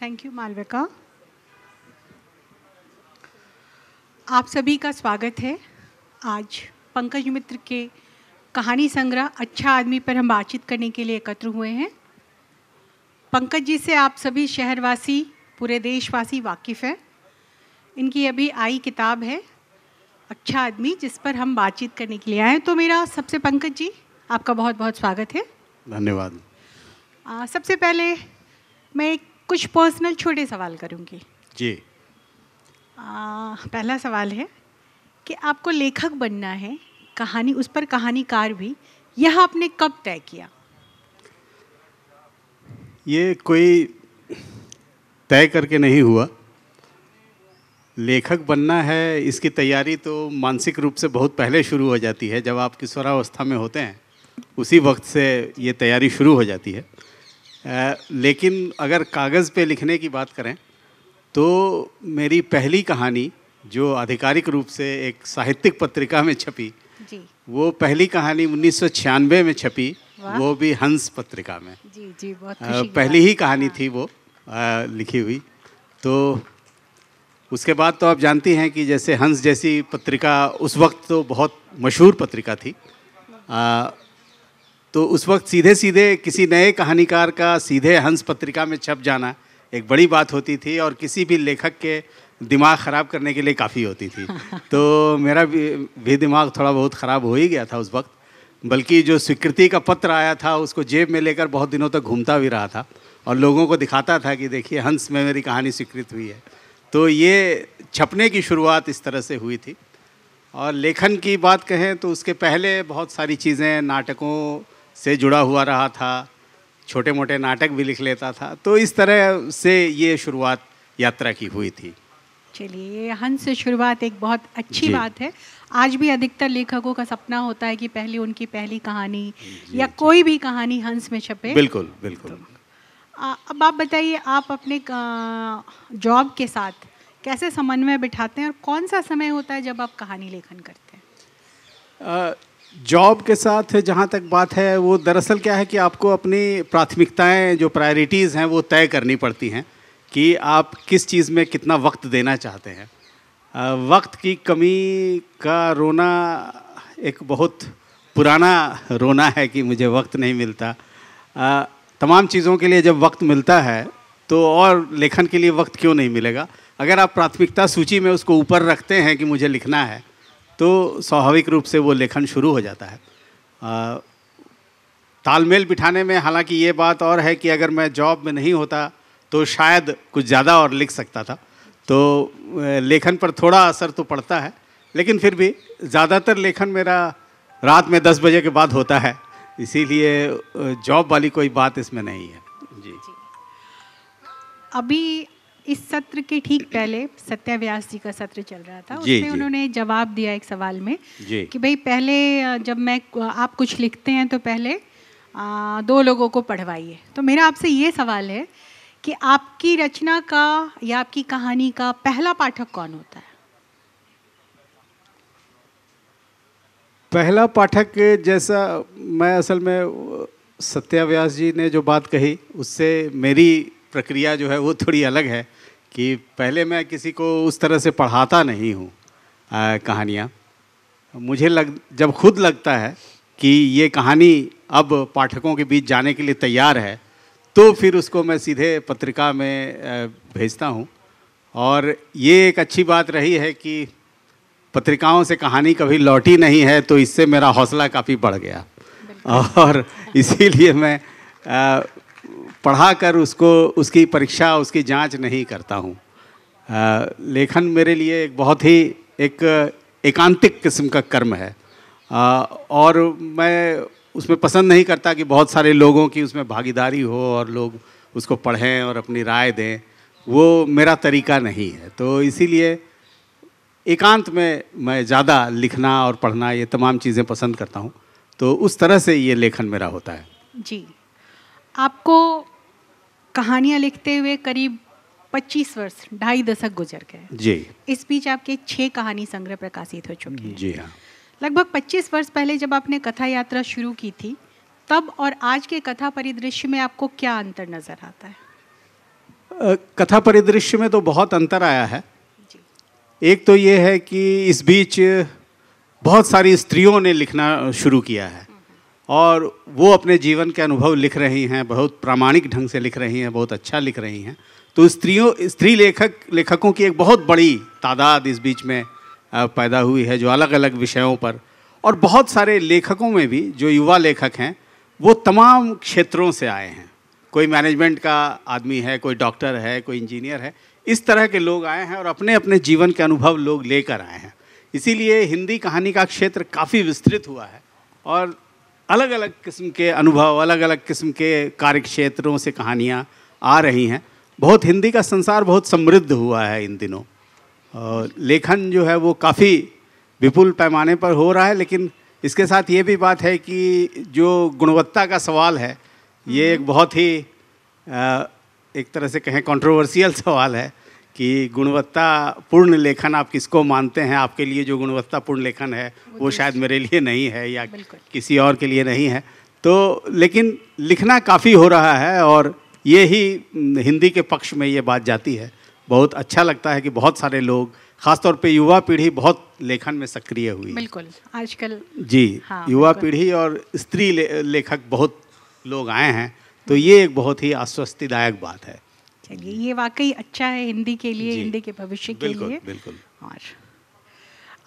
Thank you Malvika आप सभी का स्वागत है आज पंकज मित्र के कहानी संग्रह अच्छा आदमी पर हम बातचीत करने के लिए एकत्र हुए हैं पंकज जी से आप सभी शहरवासी पूरे देशवासी वाकिफ़ हैं इनकी अभी आई किताब है अच्छा आदमी जिस पर हम बातचीत करने के लिए आए तो मेरा सबसे पंकज जी आपका बहुत बहुत स्वागत है धन्यवाद सबसे पहले मैं एक कुछ पर्सनल छोटे सवाल करूँगी जी आ, पहला सवाल है कि आपको लेखक बनना है कहानी उस पर कहानीकार भी यह आपने कब तय किया ये कोई तय करके नहीं हुआ लेखक बनना है इसकी तैयारी तो मानसिक रूप से बहुत पहले शुरू हो जाती है जब आप किशोरावस्था में होते हैं उसी वक्त से ये तैयारी शुरू हो जाती है लेकिन अगर कागज़ पे लिखने की बात करें तो मेरी पहली कहानी जो आधिकारिक रूप से एक साहित्यिक पत्रिका में छपी जी वो पहली कहानी उन्नीस में छपी वो भी हंस पत्रिका में जी जी बहुत आ, पहली ही कहानी हाँ। थी वो आ, लिखी हुई तो उसके बाद तो आप जानती हैं कि जैसे हंस जैसी पत्रिका उस वक्त तो बहुत मशहूर पत्रिका थी आ, तो उस वक्त सीधे सीधे किसी नए कहानीकार का सीधे हंस पत्रिका में छप जाना एक बड़ी बात होती थी और किसी भी लेखक के दिमाग ख़राब करने के लिए काफ़ी होती थी तो मेरा भी, भी दिमाग थोड़ा बहुत ख़राब हो ही गया था उस वक्त बल्कि जो स्वीकृति का पत्र आया था उसको जेब में लेकर बहुत दिनों तक घूमता भी रहा था और लोगों को दिखाता था कि देखिए हंस में मेरी कहानी स्वीकृत हुई है तो ये छपने की शुरुआत इस तरह से हुई थी और लेखन की बात कहें तो उसके पहले बहुत सारी चीज़ें नाटकों से जुड़ा हुआ रहा था छोटे मोटे नाटक भी लिख लेता था तो इस तरह से ये शुरुआत यात्रा की हुई थी चलिए ये हंस से शुरुआत एक बहुत अच्छी बात है आज भी अधिकतर लेखकों का सपना होता है कि पहले उनकी पहली कहानी या कोई भी कहानी हंस में छपे बिल्कुल बिल्कुल तो, अब आप बताइए आप अपने जॉब के साथ कैसे समन्वय बिठाते हैं और कौन सा समय होता है जब आप कहानी लेखन करते हैं जॉब के साथ जहाँ तक बात है वो दरअसल क्या है कि आपको अपनी प्राथमिकताएं जो प्रायोरिटीज़ हैं वो तय करनी पड़ती हैं कि आप किस चीज़ में कितना वक्त देना चाहते हैं वक्त की कमी का रोना एक बहुत पुराना रोना है कि मुझे वक्त नहीं मिलता तमाम चीज़ों के लिए जब वक्त मिलता है तो और लेखन के लिए वक्त क्यों नहीं मिलेगा अगर आप प्राथमिकता सूची में उसको ऊपर रखते हैं कि मुझे लिखना है तो स्वाभाविक रूप से वो लेखन शुरू हो जाता है आ, तालमेल बिठाने में हालांकि ये बात और है कि अगर मैं जॉब में नहीं होता तो शायद कुछ ज़्यादा और लिख सकता था तो लेखन पर थोड़ा असर तो पड़ता है लेकिन फिर भी ज़्यादातर लेखन मेरा रात में दस बजे के बाद होता है इसीलिए जॉब वाली कोई बात इसमें नहीं है जी, जी। अभी इस सत्र के ठीक पहले सत्याव्यास जी का सत्र चल रहा था जी, उसमें जी. उन्होंने जवाब दिया एक सवाल में जी. कि भाई पहले जब मैं आप कुछ लिखते हैं तो पहले आ, दो लोगों को पढ़वाइए तो मेरा आपसे ये सवाल है कि आपकी रचना का या आपकी कहानी का पहला पाठक कौन होता है पहला पाठक जैसा मैं असल में सत्याव्यास जी ने जो बात कही उससे मेरी प्रक्रिया जो है वो थोड़ी अलग है कि पहले मैं किसी को उस तरह से पढ़ाता नहीं हूँ कहानियाँ मुझे लग जब खुद लगता है कि ये कहानी अब पाठकों के बीच जाने के लिए तैयार है तो फिर उसको मैं सीधे पत्रिका में भेजता हूँ और ये एक अच्छी बात रही है कि पत्रिकाओं से कहानी कभी लौटी नहीं है तो इससे मेरा हौसला काफ़ी बढ़ गया और इसीलिए मैं पढ़ा कर उसको उसकी परीक्षा उसकी जांच नहीं करता हूँ लेखन मेरे लिए एक बहुत ही एक एकांतिक किस्म का कर्म है आ, और मैं उसमें पसंद नहीं करता कि बहुत सारे लोगों की उसमें भागीदारी हो और लोग उसको पढ़ें और अपनी राय दें वो मेरा तरीका नहीं है तो इसीलिए एकांत में मैं ज़्यादा लिखना और पढ़ना ये तमाम चीज़ें पसंद करता हूँ तो उस तरह से ये लेखन मेरा होता है जी आपको कहानियाँ लिखते हुए करीब 25 वर्ष ढाई दशक गुजर गए जी इस बीच आपके छः कहानी संग्रह प्रकाशित हो चुके हैं जी हाँ लगभग 25 वर्ष पहले जब आपने कथा यात्रा शुरू की थी तब और आज के कथा परिदृश्य में आपको क्या अंतर नज़र आता है कथा परिदृश्य में तो बहुत अंतर आया है जी। एक तो ये है कि इस बीच बहुत सारी स्त्रियों ने लिखना शुरू किया है और वो अपने जीवन के अनुभव लिख रही हैं बहुत प्रामाणिक ढंग से लिख रही हैं बहुत अच्छा लिख रही हैं तो स्त्रियों स्त्री लेखक लेखकों की एक बहुत बड़ी तादाद इस बीच में पैदा हुई है जो अलग अलग विषयों पर और बहुत सारे लेखकों में भी जो युवा लेखक हैं वो तमाम क्षेत्रों से आए हैं कोई मैनेजमेंट का आदमी है कोई डॉक्टर है कोई इंजीनियर है इस तरह के लोग आए हैं और अपने अपने जीवन के अनुभव लोग लेकर आए हैं इसीलिए हिंदी कहानी का क्षेत्र काफ़ी विस्तृत हुआ है और अलग अलग किस्म के अनुभव अलग अलग किस्म के कार्य क्षेत्रों से कहानियाँ आ रही हैं बहुत हिंदी का संसार बहुत समृद्ध हुआ है इन दिनों और लेखन जो है वो काफ़ी विपुल पैमाने पर हो रहा है लेकिन इसके साथ ये भी बात है कि जो गुणवत्ता का सवाल है ये हम्म। एक बहुत ही एक तरह से कहें कंट्रोवर्शियल सवाल है कि गुणवत्तापूर्ण लेखन आप किसको मानते हैं आपके लिए जो गुणवत्तापूर्ण लेखन है वो शायद मेरे लिए नहीं है या किसी और के लिए नहीं है तो लेकिन लिखना काफ़ी हो रहा है और ये ही हम्म, हिंदी के पक्ष में ये बात जाती है बहुत अच्छा लगता है कि बहुत सारे लोग खासतौर पे युवा पीढ़ी बहुत लेखन में सक्रिय हुई बिल्कुल आजकल जी हाँ, युवा पीढ़ी और स्त्री ले, लेखक बहुत लोग आए हैं तो ये एक बहुत ही आश्वस्तिदायक बात है चलिए ये वाकई अच्छा है हिंदी के लिए हिंदी के भविष्य के लिए बिल्कुल और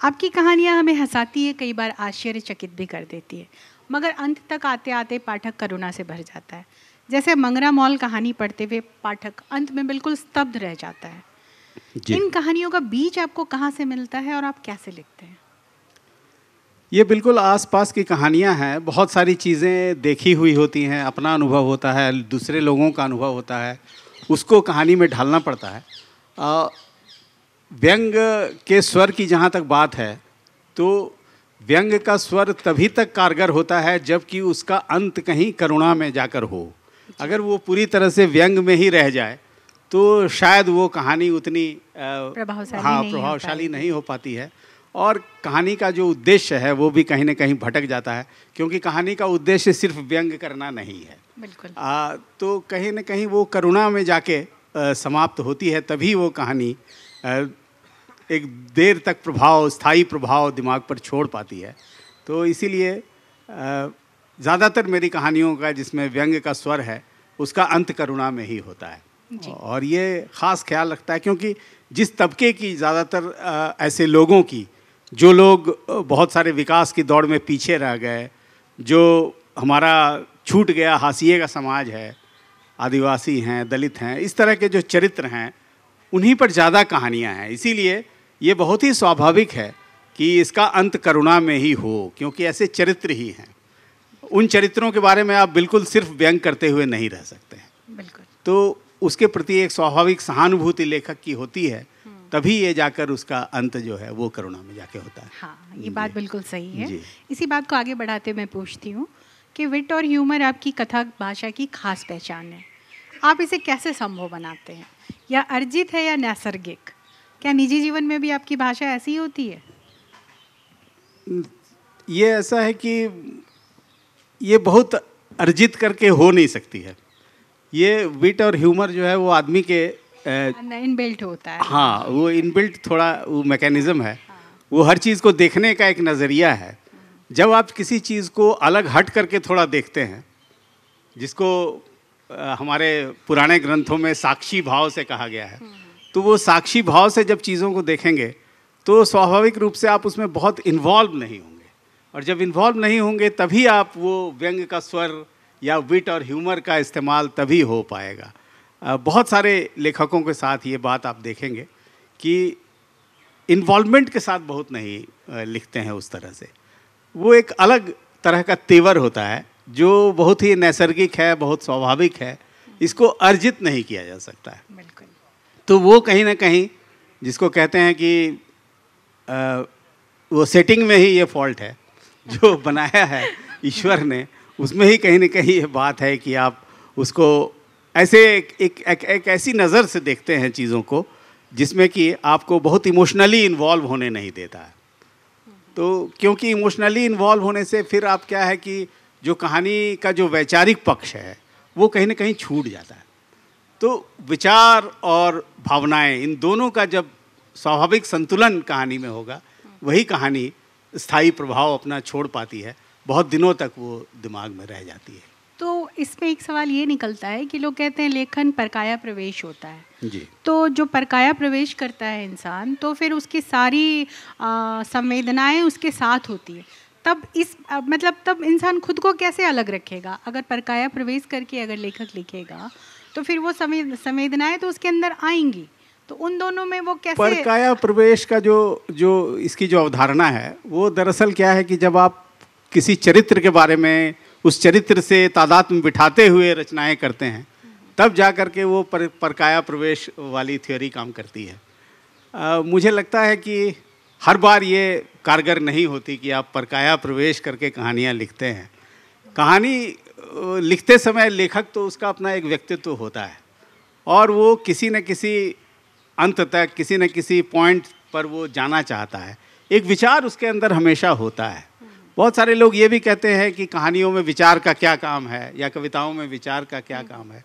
आपकी कहानियाँ हमें हंसाती है कई बार आश्चर्यचकित भी कर देती है मगर अंत तक आते आते पाठक करुणा से भर जाता है जैसे मंगरा मॉल कहानी पढ़ते हुए पाठक अंत में बिल्कुल स्तब्ध रह जाता है इन कहानियों का बीज आपको कहाँ से मिलता है और आप कैसे लिखते हैं ये बिल्कुल आसपास की कहानियाँ हैं बहुत सारी चीज़ें देखी हुई होती हैं अपना अनुभव होता है दूसरे लोगों का अनुभव होता है उसको कहानी में ढालना पड़ता है व्यंग के स्वर की जहाँ तक बात है तो व्यंग का स्वर तभी तक कारगर होता है जबकि उसका अंत कहीं करुणा में जाकर हो अगर वो पूरी तरह से व्यंग में ही रह जाए तो शायद वो कहानी उतनी प्रभावशाली हाँ प्रभावशाली नहीं हो पाती है और कहानी का जो उद्देश्य है वो भी कहीं ना कहीं भटक जाता है क्योंकि कहानी का उद्देश्य सिर्फ व्यंग करना नहीं है बिल्कुल आ, तो कहीं ना कहीं वो करुणा में जाके आ, समाप्त होती है तभी वो कहानी आ, एक देर तक प्रभाव स्थायी प्रभाव दिमाग पर छोड़ पाती है तो इसीलिए ज़्यादातर मेरी कहानियों का जिसमें व्यंग का स्वर है उसका अंत करुणा में ही होता है और ये ख़ास ख्याल रखता है क्योंकि जिस तबके की ज़्यादातर ऐसे लोगों की जो लोग बहुत सारे विकास की दौड़ में पीछे रह गए जो हमारा छूट गया हाशिए का समाज है आदिवासी हैं दलित हैं इस तरह के जो चरित्र हैं उन्हीं पर ज़्यादा कहानियाँ हैं इसीलिए ये बहुत ही स्वाभाविक है कि इसका अंत करुणा में ही हो क्योंकि ऐसे चरित्र ही हैं उन चरित्रों के बारे में आप बिल्कुल सिर्फ व्यंग करते हुए नहीं रह सकते हैं बिल्कुल तो उसके प्रति एक स्वाभाविक सहानुभूति लेखक की होती है तभी ये जाकर उसका अंत जो है वो करुणा में जाके होता है हाँ ये बात बिल्कुल सही है इसी बात को आगे बढ़ाते मैं पूछती हूँ कि विट और ह्यूमर आपकी कथा भाषा की खास पहचान है आप इसे कैसे संभव बनाते हैं या अर्जित है या नैसर्गिक क्या निजी जीवन में भी आपकी भाषा ऐसी होती है ये ऐसा है कि ये बहुत अर्जित करके हो नहीं सकती है ये विट और ह्यूमर जो है वो आदमी के इनबिल्ट होता है हाँ वो इनबिल्ट थोड़ा वो मैकेनिज़्म है हाँ। वो हर चीज़ को देखने का एक नज़रिया है जब आप किसी चीज़ को अलग हट करके थोड़ा देखते हैं जिसको हमारे पुराने ग्रंथों में साक्षी भाव से कहा गया है तो वो साक्षी भाव से जब चीज़ों को देखेंगे तो स्वाभाविक रूप से आप उसमें बहुत इन्वॉल्व नहीं होंगे और जब इन्वॉल्व नहीं होंगे तभी आप वो व्यंग का स्वर या विट और ह्यूमर का इस्तेमाल तभी हो पाएगा बहुत सारे लेखकों के साथ ये बात आप देखेंगे कि इन्वॉल्वमेंट के साथ बहुत नहीं लिखते हैं उस तरह से वो एक अलग तरह का तेवर होता है जो बहुत ही नैसर्गिक है बहुत स्वाभाविक है इसको अर्जित नहीं किया जा सकता है बिल्कुल तो वो कहीं ना कहीं जिसको कहते हैं कि आ, वो सेटिंग में ही ये फॉल्ट है जो बनाया है ईश्वर ने उसमें ही कहीं ना कहीं ये बात है कि आप उसको ऐसे एक, एक, एक, एक ऐसी नज़र से देखते हैं चीज़ों को जिसमें कि आपको बहुत इमोशनली इन्वॉल्व होने नहीं देता है तो क्योंकि इमोशनली इन्वॉल्व होने से फिर आप क्या है कि जो कहानी का जो वैचारिक पक्ष है वो कहीं ना कहीं छूट जाता है तो विचार और भावनाएं इन दोनों का जब स्वाभाविक संतुलन कहानी में होगा वही कहानी स्थायी प्रभाव अपना छोड़ पाती है बहुत दिनों तक वो दिमाग में रह जाती है तो इसमें एक सवाल ये निकलता है कि लोग कहते हैं लेखन परकाया प्रवेश होता है जी तो जो परकाया प्रवेश करता है इंसान तो फिर उसकी सारी संवेदनाएं उसके साथ होती है तब इस मतलब तब इंसान खुद को कैसे अलग रखेगा अगर परकाया प्रवेश करके अगर लेखक लिखेगा तो फिर वो संवेदनाएं तो उसके अंदर आएंगी तो उन दोनों में वो कैसे परकाया प्रवेश का जो जो इसकी जो अवधारणा है वो दरअसल क्या है कि जब आप किसी चरित्र के बारे में उस चरित्र से तादाद में बिठाते हुए रचनाएं करते हैं तब जा कर के वो पर, परकाया प्रवेश वाली थ्योरी काम करती है आ, मुझे लगता है कि हर बार ये कारगर नहीं होती कि आप परकाया प्रवेश करके कहानियाँ लिखते हैं कहानी लिखते समय लेखक तो उसका अपना एक व्यक्तित्व होता है और वो किसी न किसी अंत तक किसी न किसी पॉइंट पर वो जाना चाहता है एक विचार उसके अंदर हमेशा होता है बहुत सारे लोग ये भी कहते हैं कि कहानियों में विचार का क्या काम है या कविताओं में विचार का क्या काम है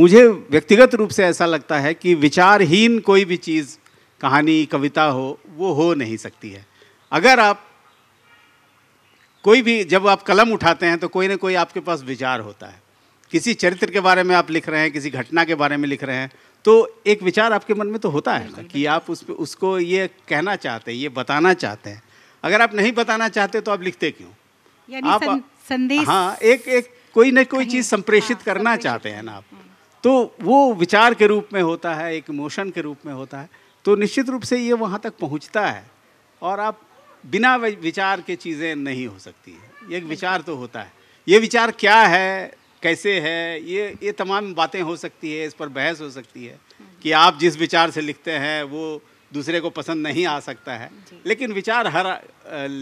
मुझे व्यक्तिगत रूप से ऐसा लगता है कि विचारहीन कोई भी चीज़ कहानी कविता हो वो हो नहीं सकती है अगर आप कोई भी जब आप कलम उठाते हैं तो कोई ना कोई आपके पास विचार होता है किसी चरित्र के बारे में आप लिख रहे हैं किसी घटना के बारे में लिख रहे हैं तो एक विचार आपके मन में तो होता है ना कि आप उस पर उसको ये कहना चाहते हैं ये बताना चाहते हैं अगर आप नहीं बताना चाहते तो आप लिखते क्यों आप सं, संदेश हाँ एक एक कोई ना कोई चीज़ संप्रेषित हाँ, करना संप्रेशित चाहते हैं ना आप तो वो विचार के रूप में होता है एक इमोशन के रूप में होता है तो निश्चित रूप से ये वहाँ तक पहुँचता है और आप बिना विचार के चीज़ें नहीं हो सकती है एक विचार तो होता है ये विचार क्या है कैसे है ये ये तमाम बातें हो सकती है इस पर बहस हो सकती है कि आप जिस विचार से लिखते हैं वो दूसरे को पसंद नहीं आ सकता है लेकिन विचार हर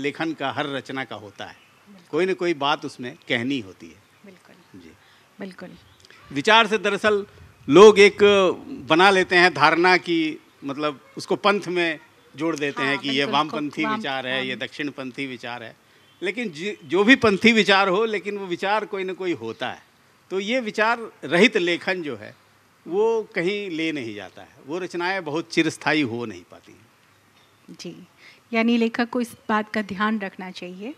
लेखन का हर रचना का होता है कोई ना कोई बात उसमें कहनी होती है बिल्कुल जी बिल्कुल विचार से दरअसल लोग एक बना लेते हैं धारणा की मतलब उसको पंथ में जोड़ देते हाँ, हैं कि ये वामपंथी विचार है ये पंथी विचार है लेकिन जो भी पंथी विचार हो लेकिन वो विचार कोई ना कोई होता है तो ये विचार रहित लेखन जो है वो कहीं ले नहीं जाता है वो रचनाएं बहुत चिरस्थायी हो नहीं पाती जी यानी लेखक को इस बात का ध्यान रखना चाहिए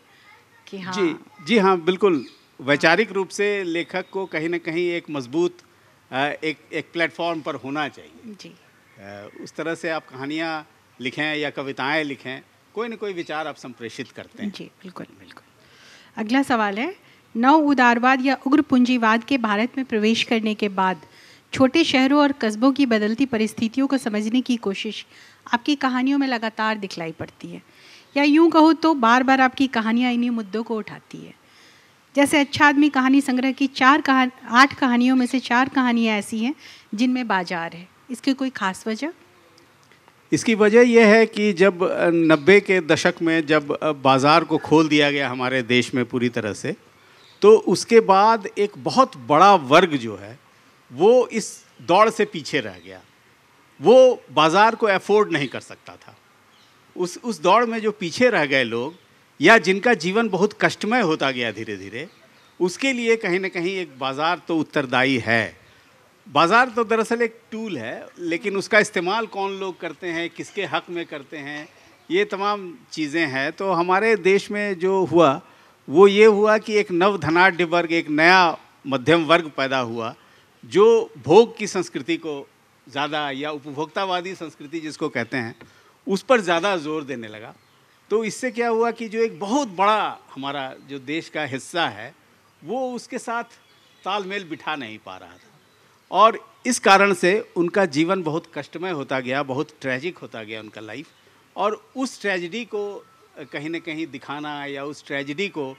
कि हाँ जी जी हाँ बिल्कुल वैचारिक रूप से लेखक को कहीं ना कहीं एक मजबूत एक एक प्लेटफॉर्म पर होना चाहिए जी उस तरह से आप कहानियाँ लिखें या कविताएं लिखें कोई ना कोई विचार आप संप्रेषित करते हैं जी बिल्कुल बिल्कुल अगला सवाल है नव उदारवाद या उग्र पूंजीवाद के भारत में प्रवेश करने के बाद छोटे शहरों और कस्बों की बदलती परिस्थितियों को समझने की कोशिश आपकी कहानियों में लगातार दिखलाई पड़ती है या यूं कहो तो बार बार आपकी कहानियाँ इन्हीं मुद्दों को उठाती है जैसे अच्छा आदमी कहानी संग्रह की चार कहान आठ कहानियों में से चार कहानियाँ ऐसी हैं जिनमें बाजार है इसकी कोई खास वजह इसकी वजह यह है कि जब नब्बे के दशक में जब बाज़ार को खोल दिया गया हमारे देश में पूरी तरह से तो उसके बाद एक बहुत बड़ा वर्ग जो है वो इस दौड़ से पीछे रह गया वो बाज़ार को अफोर्ड नहीं कर सकता था उस उस दौड़ में जो पीछे रह गए लोग या जिनका जीवन बहुत कष्टमय होता गया धीरे धीरे उसके लिए कहीं ना कहीं एक बाज़ार तो उत्तरदायी है बाज़ार तो दरअसल एक टूल है लेकिन उसका इस्तेमाल कौन लोग करते हैं किसके हक़ में करते हैं ये तमाम चीज़ें हैं तो हमारे देश में जो हुआ वो ये हुआ कि एक नव धनाढ़ वर्ग एक नया मध्यम वर्ग पैदा हुआ जो भोग की संस्कृति को ज़्यादा या उपभोक्तावादी संस्कृति जिसको कहते हैं उस पर ज़्यादा जोर देने लगा तो इससे क्या हुआ कि जो एक बहुत बड़ा हमारा जो देश का हिस्सा है वो उसके साथ तालमेल बिठा नहीं पा रहा था और इस कारण से उनका जीवन बहुत कष्टमय होता गया बहुत ट्रैजिक होता गया उनका लाइफ और उस ट्रेजिडी को कहीं ना कहीं दिखाना या उस ट्रेजिडी को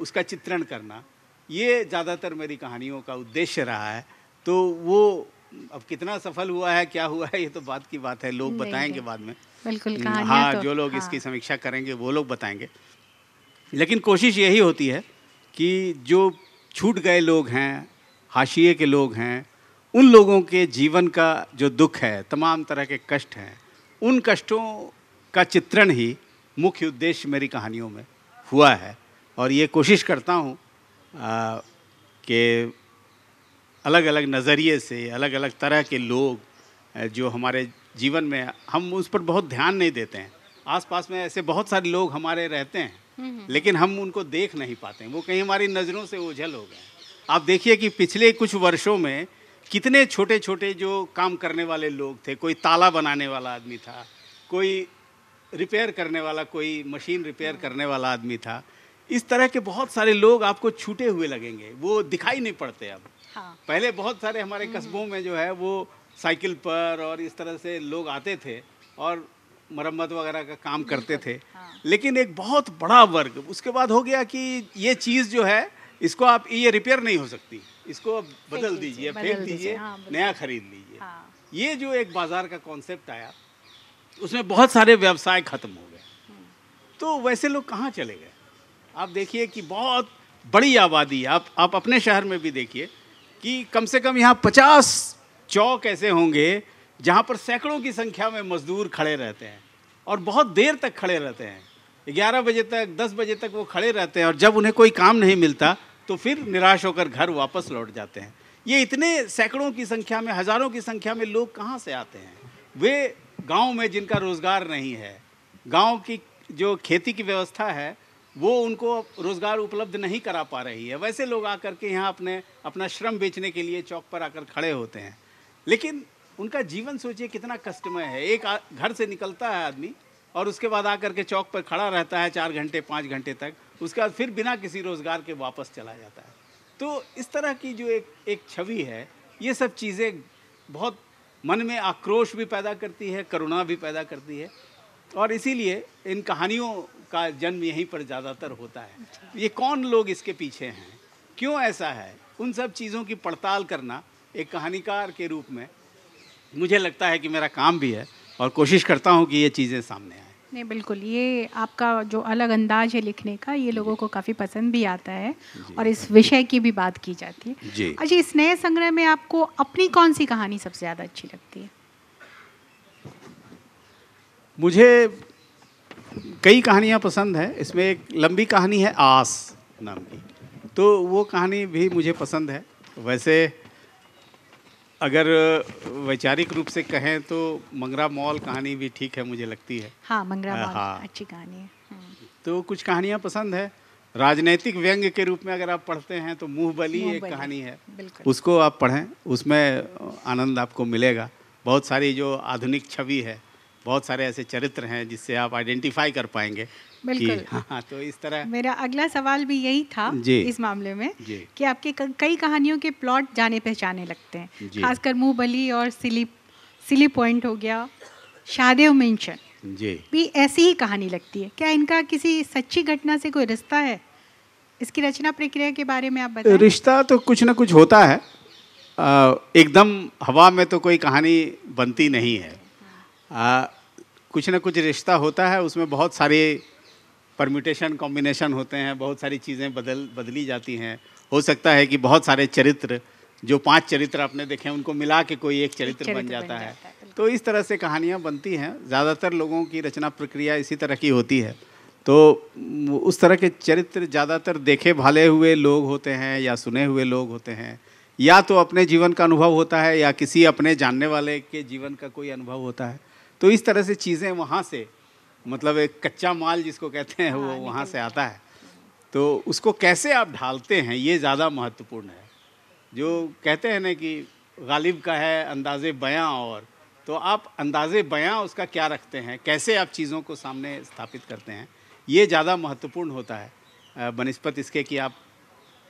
उसका चित्रण करना ये ज़्यादातर मेरी कहानियों का उद्देश्य रहा है तो वो अब कितना सफल हुआ है क्या हुआ है ये तो बात की बात है लोग बताएंगे बाद में बिल्कुल हम्म, हाँ तो, जो लोग हाँ। इसकी समीक्षा करेंगे वो लोग बताएंगे लेकिन कोशिश यही होती है कि जो छूट गए लोग हैं हाशिए के लोग हैं उन लोगों के जीवन का जो दुख है तमाम तरह के कष्ट हैं उन कष्टों का चित्रण ही मुख्य उद्देश्य मेरी कहानियों में हुआ है और ये कोशिश करता हूँ कि अलग अलग नज़रिए से अलग अलग तरह के लोग जो हमारे जीवन में हम उस पर बहुत ध्यान नहीं देते हैं आसपास में ऐसे बहुत सारे लोग हमारे रहते हैं हम्म, हम्म। लेकिन हम उनको देख नहीं पाते हैं वो कहीं हमारी नज़रों से ओझल हो गए आप देखिए कि पिछले कुछ वर्षों में कितने छोटे छोटे जो काम करने वाले लोग थे कोई ताला बनाने वाला आदमी था कोई रिपेयर करने वाला कोई मशीन रिपेयर हाँ। करने वाला आदमी था इस तरह के बहुत सारे लोग आपको छूटे हुए लगेंगे वो दिखाई नहीं पड़ते अब हाँ। पहले बहुत सारे हमारे हम्म। कस्बों में जो है वो साइकिल पर और इस तरह से लोग आते थे और मरम्मत वगैरह का काम करते थे हाँ। लेकिन एक बहुत बड़ा वर्ग उसके बाद हो गया कि ये चीज़ जो है इसको आप ये रिपेयर नहीं हो सकती इसको आप बदल दीजिए फेंक दीजिए हाँ, नया खरीद लीजिए हाँ। ये जो एक बाज़ार का कॉन्सेप्ट आया उसमें बहुत सारे व्यवसाय खत्म हो गए हम्म। तो वैसे लोग कहाँ चले गए आप देखिए कि बहुत बड़ी आबादी आप आप अपने शहर में भी देखिए कि कम से कम यहाँ पचास चौक ऐसे होंगे जहाँ पर सैकड़ों की संख्या में मजदूर खड़े रहते हैं और बहुत देर तक खड़े रहते हैं ग्यारह बजे तक दस बजे तक वो खड़े रहते हैं और जब उन्हें कोई काम नहीं मिलता तो फिर निराश होकर घर वापस लौट जाते हैं ये इतने सैकड़ों की संख्या में हज़ारों की संख्या में लोग कहाँ से आते हैं वे गांव में जिनका रोज़गार नहीं है गांव की जो खेती की व्यवस्था है वो उनको रोज़गार उपलब्ध नहीं करा पा रही है वैसे लोग आकर के यहाँ अपने अपना श्रम बेचने के लिए चौक पर आकर खड़े होते हैं लेकिन उनका जीवन सोचिए कितना कष्टमय है एक घर से निकलता है आदमी और उसके बाद आकर के चौक पर खड़ा रहता है चार घंटे पाँच घंटे तक उसके बाद फिर बिना किसी रोज़गार के वापस चला जाता है तो इस तरह की जो एक एक छवि है ये सब चीज़ें बहुत मन में आक्रोश भी पैदा करती है करुणा भी पैदा करती है और इसीलिए इन कहानियों का जन्म यहीं पर ज़्यादातर होता है ये कौन लोग इसके पीछे हैं क्यों ऐसा है उन सब चीज़ों की पड़ताल करना एक कहानीकार के रूप में मुझे लगता है कि मेरा काम भी है और कोशिश करता हूँ कि ये चीज़ें सामने आए नहीं बिल्कुल ये आपका जो अलग अंदाज है लिखने का ये लोगों को काफ़ी पसंद भी आता है और इस विषय की भी बात की जाती है जी अच्छा इस नए संग्रह में आपको अपनी कौन सी कहानी सबसे ज़्यादा अच्छी लगती है मुझे कई कहानियाँ पसंद हैं इसमें एक लंबी कहानी है आस नाम की तो वो कहानी भी मुझे पसंद है वैसे अगर वैचारिक रूप से कहें तो मंगरा मॉल कहानी भी ठीक है मुझे लगती है हाँ मंगरा मॉल हाँ। अच्छी कहानी है हाँ। तो कुछ कहानियाँ पसंद है राजनैतिक व्यंग के रूप में अगर आप पढ़ते हैं तो मुँह बली एक कहानी है उसको आप पढ़ें उसमें आनंद आपको मिलेगा बहुत सारी जो आधुनिक छवि है बहुत सारे ऐसे चरित्र हैं जिससे आप आइडेंटिफाई कर पाएंगे बिल्कुल हाँ, हाँ तो इस तरह मेरा अगला सवाल भी यही था इस मामले में कि आपके कई कहानियों के प्लॉट जाने पहचाने लगते हैं खासकर मुंह बली और सिली सिली पॉइंट हो गया शादेव मेंशन जी भी ऐसी ही कहानी लगती है क्या इनका किसी सच्ची घटना से कोई रिश्ता है इसकी रचना प्रक्रिया के बारे में आप बताएं रिश्ता तो कुछ ना कुछ होता है एकदम हवा में तो कोई कहानी बनती नहीं है आ, कुछ ना कुछ रिश्ता होता है उसमें बहुत सारे परम्यूटेशन कॉम्बिनेशन होते हैं बहुत सारी चीज़ें बदल बदली जाती हैं हो सकता है कि बहुत सारे चरित्र जो पांच चरित्र आपने देखे उनको मिला के कोई एक चरित्र, चरित्र बन, जाता, बन जाता है तो इस तरह से कहानियाँ बनती हैं ज़्यादातर लोगों की रचना प्रक्रिया इसी तरह की होती है तो उस तरह के चरित्र ज़्यादातर देखे भाले हुए लोग होते हैं या सुने हुए लोग होते हैं या तो अपने जीवन का अनुभव होता है या किसी अपने जानने वाले के जीवन का कोई अनुभव होता है तो इस तरह से चीज़ें वहाँ से मतलब एक कच्चा माल जिसको कहते हैं वो वहाँ से आता है तो उसको कैसे आप ढालते हैं ये ज़्यादा महत्वपूर्ण है जो कहते हैं ना कि गालिब का है अंदाज़ बयां और तो आप अंदाज़ बयां उसका क्या रखते हैं कैसे आप चीज़ों को सामने स्थापित करते हैं ये ज़्यादा महत्वपूर्ण होता है बनस्पत इसके कि आप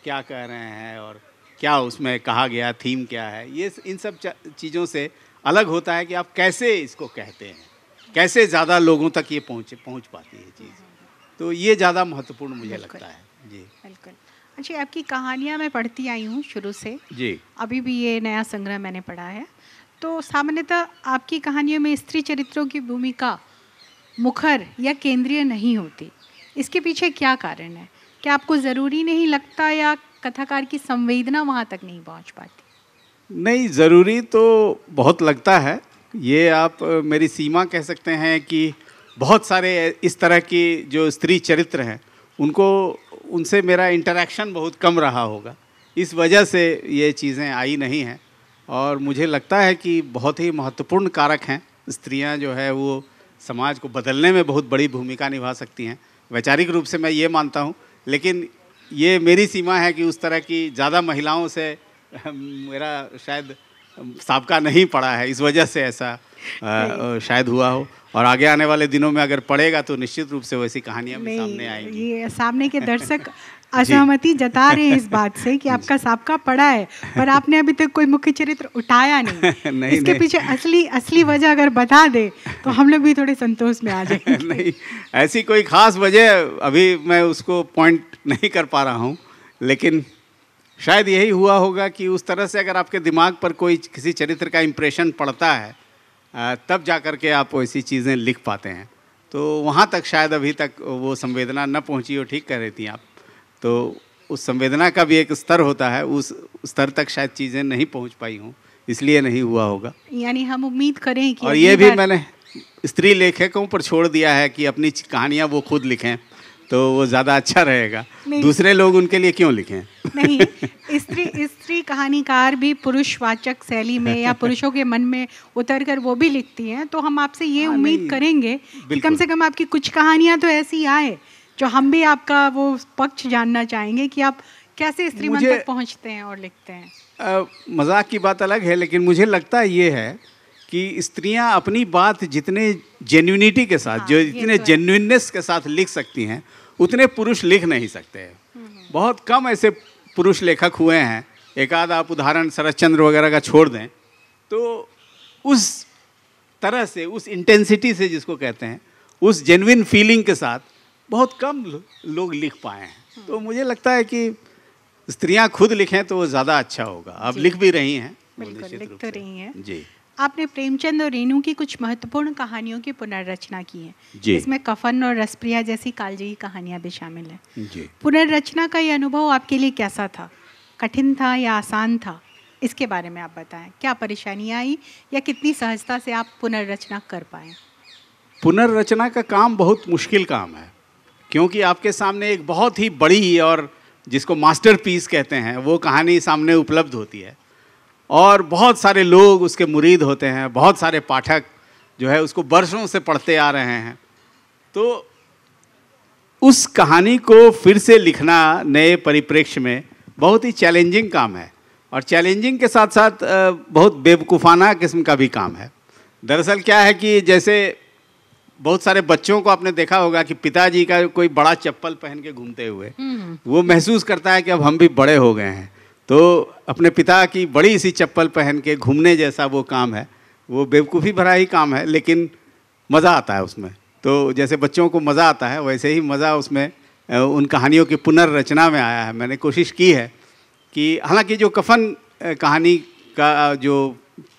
क्या कह रहे हैं और क्या उसमें कहा गया थीम क्या है ये इन सब चीज़ों से अलग होता है कि आप कैसे इसको कहते हैं कैसे ज़्यादा लोगों तक ये पहुँच पहुँच पाती है चीज़ तो ये ज़्यादा महत्वपूर्ण मुझे लगता है जी बिल्कुल अच्छा आपकी कहानियाँ मैं पढ़ती आई हूँ शुरू से जी अभी भी ये नया संग्रह मैंने पढ़ा है तो सामान्यतः आपकी कहानियों में स्त्री चरित्रों की भूमिका मुखर या केंद्रीय नहीं होती इसके पीछे क्या कारण है क्या आपको ज़रूरी नहीं लगता या कथाकार की संवेदना वहाँ तक नहीं पहुँच पाती नहीं ज़रूरी तो बहुत लगता है ये आप मेरी सीमा कह सकते हैं कि बहुत सारे इस तरह की जो स्त्री चरित्र हैं उनको उनसे मेरा इंटरेक्शन बहुत कम रहा होगा इस वजह से ये चीज़ें आई नहीं हैं और मुझे लगता है कि बहुत ही महत्वपूर्ण कारक हैं स्त्रियां जो है वो समाज को बदलने में बहुत बड़ी भूमिका निभा सकती हैं वैचारिक रूप से मैं ये मानता हूँ लेकिन ये मेरी सीमा है कि उस तरह की ज़्यादा महिलाओं से मेरा शायद सबका नहीं पड़ा है इस वजह से ऐसा आ, शायद हुआ हो और आगे आने वाले दिनों में अगर पड़ेगा तो निश्चित रूप से वैसी कहानियां भी सामने आएंगी ये सामने के दर्शक असहमति जता रहे हैं इस बात से कि आपका सबका पड़ा है पर आपने अभी तक तो कोई मुख्य चरित्र उठाया नहीं, नहीं इसके नहीं। पीछे असली असली वजह अगर बता दे तो हम लोग भी थोड़े संतोष में आ जाएंगे नहीं ऐसी कोई खास वजह अभी मैं उसको पॉइंट नहीं कर पा रहा हूँ लेकिन शायद यही हुआ होगा कि उस तरह से अगर आपके दिमाग पर कोई किसी चरित्र का इम्प्रेशन पड़ता है तब जा कर के आप ऐसी चीज़ें लिख पाते हैं तो वहाँ तक शायद अभी तक वो संवेदना न पहुँची हो ठीक कह रही थी आप तो उस संवेदना का भी एक स्तर होता है उस स्तर तक शायद चीज़ें नहीं पहुँच पाई हूँ इसलिए नहीं हुआ होगा यानी हम उम्मीद करें कि और ये भी मैंने स्त्री लेखकों पर छोड़ दिया है कि अपनी कहानियाँ वो खुद लिखें तो वो ज़्यादा अच्छा रहेगा दूसरे लोग उनके लिए क्यों लिखें नहीं स्त्री स्त्री कहानीकार भी पुरुषवाचक शैली में या पुरुषों के मन में उतर कर वो भी लिखती हैं तो हम आपसे ये हाँ, उम्मीद करेंगे कि कम से कम आपकी कुछ कहानियां तो ऐसी आए जो हम भी आपका वो पक्ष जानना चाहेंगे कि आप कैसे स्त्री मन तक पहुँचते हैं और लिखते हैं मजाक की बात अलग है लेकिन मुझे लगता है ये है कि स्त्रियां अपनी बात जितने जेन्यूनिटी के साथ हाँ, जो इतने तो जेन्यूननेस के साथ लिख सकती हैं उतने पुरुष लिख नहीं सकते हैं हम्म। बहुत कम ऐसे पुरुष लेखक हुए हैं एक आध आप उदाहरण शरद चंद्र वगैरह का छोड़ दें तो उस तरह से उस इंटेंसिटी से जिसको कहते हैं उस जेन्यून फीलिंग के साथ बहुत कम लोग लिख पाए हैं हम्म। तो मुझे लगता है कि स्त्रियां खुद लिखें तो वो ज़्यादा अच्छा होगा अब लिख भी रही हैं बिल्कुल लिख तो रही हैं जी आपने प्रेमचंद और रेणु की कुछ महत्वपूर्ण कहानियों की पुनर्रचना की है इसमें कफन और रसप्रिया जैसी कालजयी कहानियां भी शामिल है पुनर्रचना का ये अनुभव आपके लिए कैसा था कठिन था या आसान था इसके बारे में आप बताएं क्या परेशानियाँ आई या कितनी सहजता से आप पुनर्रचना कर पाए पुनर्रचना का काम बहुत मुश्किल काम है क्योंकि आपके सामने एक बहुत ही बड़ी और जिसको मास्टरपीस कहते हैं वो कहानी सामने उपलब्ध होती है और बहुत सारे लोग उसके मुरीद होते हैं बहुत सारे पाठक जो है उसको बरसों से पढ़ते आ रहे हैं तो उस कहानी को फिर से लिखना नए परिप्रेक्ष्य में बहुत ही चैलेंजिंग काम है और चैलेंजिंग के साथ साथ बहुत बेवकूफ़ाना किस्म का भी काम है दरअसल क्या है कि जैसे बहुत सारे बच्चों को आपने देखा होगा कि पिताजी का कोई बड़ा चप्पल पहन के घूमते हुए हम्म। वो महसूस करता है कि अब हम भी बड़े हो गए हैं तो अपने पिता की बड़ी सी चप्पल पहन के घूमने जैसा वो काम है वो बेवकूफ़ी भरा ही काम है लेकिन मज़ा आता है उसमें तो जैसे बच्चों को मज़ा आता है वैसे ही मज़ा उसमें उन कहानियों की पुनर्रचना में आया है मैंने कोशिश की है कि हालांकि जो कफन कहानी का जो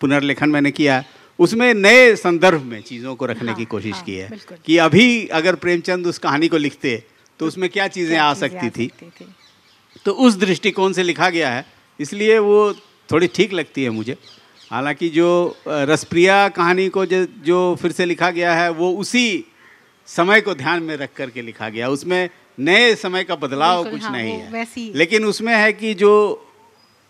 पुनर्लेखन मैंने किया है उसमें नए संदर्भ में चीज़ों को रखने हाँ, की कोशिश हाँ, की है कि अभी अगर प्रेमचंद उस कहानी को लिखते तो उसमें क्या चीज़ें आ सकती थी, थी? तो उस दृष्टिकोण से लिखा गया है इसलिए वो थोड़ी ठीक लगती है मुझे हालांकि जो रसप्रिया कहानी को जो जो फिर से लिखा गया है वो उसी समय को ध्यान में रख करके लिखा गया उसमें नए समय का बदलाव कुछ हाँ, नहीं है लेकिन उसमें है कि जो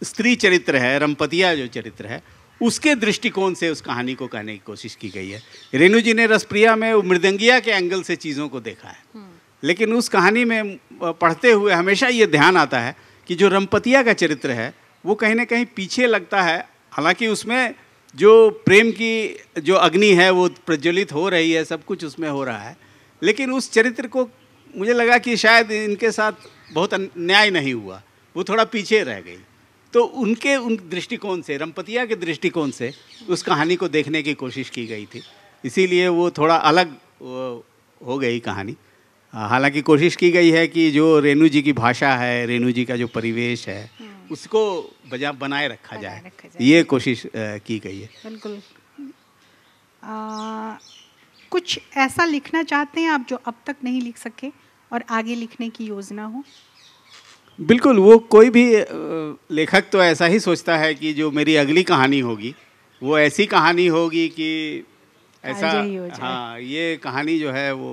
स्त्री चरित्र है रमपतिया जो चरित्र है उसके दृष्टिकोण से उस कहानी को कहने की कोशिश की गई है रेणु जी ने रसप्रिया में मृदंगिया के एंगल से चीज़ों को देखा है हम्म। लेकिन उस कहानी में पढ़ते हुए हमेशा ये ध्यान आता है कि जो रमपतिया का चरित्र है वो कहीं ना कहीं पीछे लगता है हालांकि उसमें जो प्रेम की जो अग्नि है वो प्रज्वलित हो रही है सब कुछ उसमें हो रहा है लेकिन उस चरित्र को मुझे लगा कि शायद इनके साथ बहुत न्याय नहीं हुआ वो थोड़ा पीछे रह गई तो उनके उन दृष्टिकोण से रमपतिया के दृष्टिकोण से उस कहानी को देखने की कोशिश की गई थी इसीलिए वो थोड़ा अलग हो गई कहानी हालांकि कोशिश की गई है कि जो रेणु जी की भाषा है रेणु जी का जो परिवेश है हम्म। उसको बजा बनाए रखा बनाए जाए ये कोशिश की गई है बिल्कुल कुछ ऐसा लिखना चाहते हैं आप जो अब तक नहीं लिख सके और आगे लिखने की योजना हो बिल्कुल वो कोई भी लेखक तो ऐसा ही सोचता है कि जो मेरी अगली कहानी होगी वो ऐसी कहानी होगी कि ऐसा हाँ ये कहानी जो है वो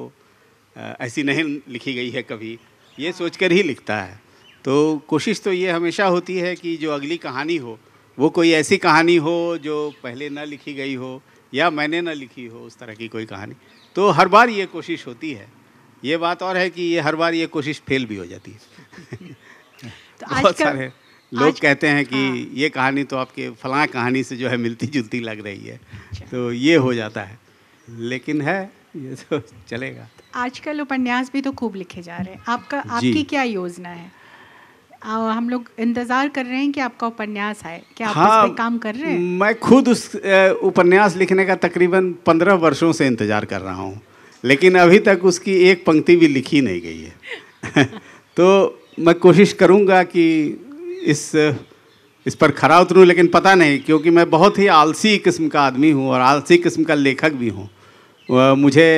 ऐसी नहीं लिखी गई है कभी ये सोचकर ही लिखता है तो कोशिश तो ये हमेशा होती है कि जो अगली कहानी हो वो कोई ऐसी कहानी हो जो पहले ना लिखी गई हो या मैंने ना लिखी हो उस तरह की कोई कहानी तो हर बार ये कोशिश होती है ये बात और है कि ये हर बार ये कोशिश फेल भी हो जाती है तो बहुत सारे लोग कहते हैं कि हाँ। ये कहानी तो आपके फलां कहानी से जो है मिलती जुलती लग रही है अच्छा। तो ये हो जाता है लेकिन है ये तो चलेगा आजकल उपन्यास भी तो खूब लिखे जा रहे हैं आपका आपकी क्या योजना है हम लोग इंतजार कर रहे हैं कि आपका उपन्यास आए क्या आप हाँ, काम कर रहे हैं मैं खुद उस उपन्यास लिखने का तकरीबन पंद्रह वर्षों से इंतजार कर रहा हूँ लेकिन अभी तक उसकी एक पंक्ति भी लिखी नहीं गई है तो मैं कोशिश करूँगा कि इस इस पर खरा उतरूँ लेकिन पता नहीं क्योंकि मैं बहुत ही आलसी किस्म का आदमी हूँ और आलसी किस्म का लेखक भी हूँ मुझे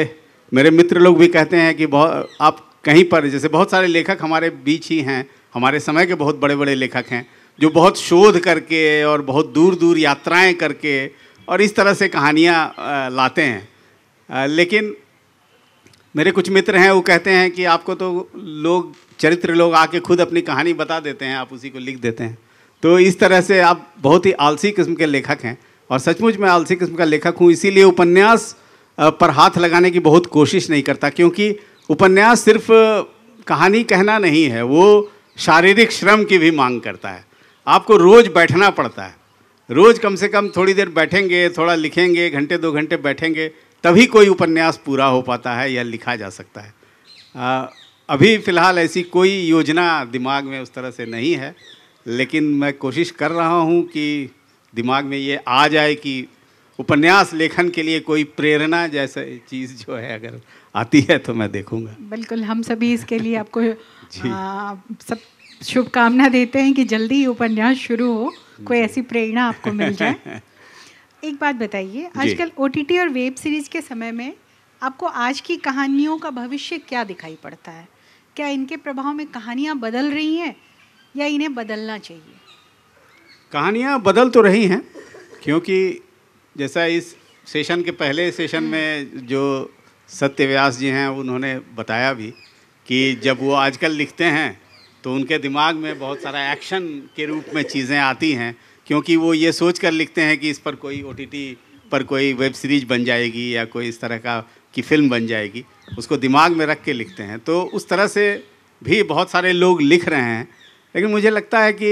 मेरे मित्र लोग भी कहते हैं कि बहुत आप कहीं पर जैसे बहुत सारे लेखक हमारे बीच ही हैं हमारे समय के बहुत बड़े बड़े लेखक हैं जो बहुत शोध करके और बहुत दूर दूर यात्राएं करके और इस तरह से कहानियाँ लाते हैं लेकिन मेरे कुछ मित्र हैं वो कहते हैं कि आपको तो लोग चरित्र लोग आके खुद अपनी कहानी बता देते हैं आप उसी को लिख देते हैं तो इस तरह से आप बहुत ही आलसी किस्म के लेखक हैं और सचमुच मैं आलसी किस्म का लेखक हूँ इसीलिए उपन्यास पर हाथ लगाने की बहुत कोशिश नहीं करता क्योंकि उपन्यास सिर्फ कहानी कहना नहीं है वो शारीरिक श्रम की भी मांग करता है आपको रोज़ बैठना पड़ता है रोज़ कम से कम थोड़ी देर बैठेंगे थोड़ा लिखेंगे घंटे दो घंटे बैठेंगे तभी कोई उपन्यास पूरा हो पाता है या लिखा जा सकता है आ, अभी फ़िलहाल ऐसी कोई योजना दिमाग में उस तरह से नहीं है लेकिन मैं कोशिश कर रहा हूँ कि दिमाग में ये आ जाए कि उपन्यास लेखन के लिए कोई प्रेरणा जैसा चीज़ जो है अगर आती है तो मैं देखूंगा बिल्कुल हम सभी इसके लिए आपको आ, सब शुभकामना देते हैं कि जल्दी ही उपन्यास शुरू हो कोई ऐसी प्रेरणा आपको मिल जाए एक बात बताइए आजकल ओ और वेब सीरीज के समय में आपको आज की कहानियों का भविष्य क्या दिखाई पड़ता है क्या इनके प्रभाव में कहानियाँ बदल रही हैं या इन्हें बदलना चाहिए कहानियाँ बदल तो रही हैं क्योंकि जैसा इस सेशन के पहले सेशन हम्म। में जो सत्य व्यास जी हैं उन्होंने बताया भी कि जब वो आजकल लिखते हैं तो उनके दिमाग में बहुत सारा एक्शन के रूप में चीज़ें आती हैं क्योंकि वो ये सोच कर लिखते हैं कि इस पर कोई ओ पर कोई वेब सीरीज बन जाएगी या कोई इस तरह का की फिल्म बन जाएगी उसको दिमाग में रख के लिखते हैं तो उस तरह से भी बहुत सारे लोग लिख रहे हैं लेकिन मुझे लगता है कि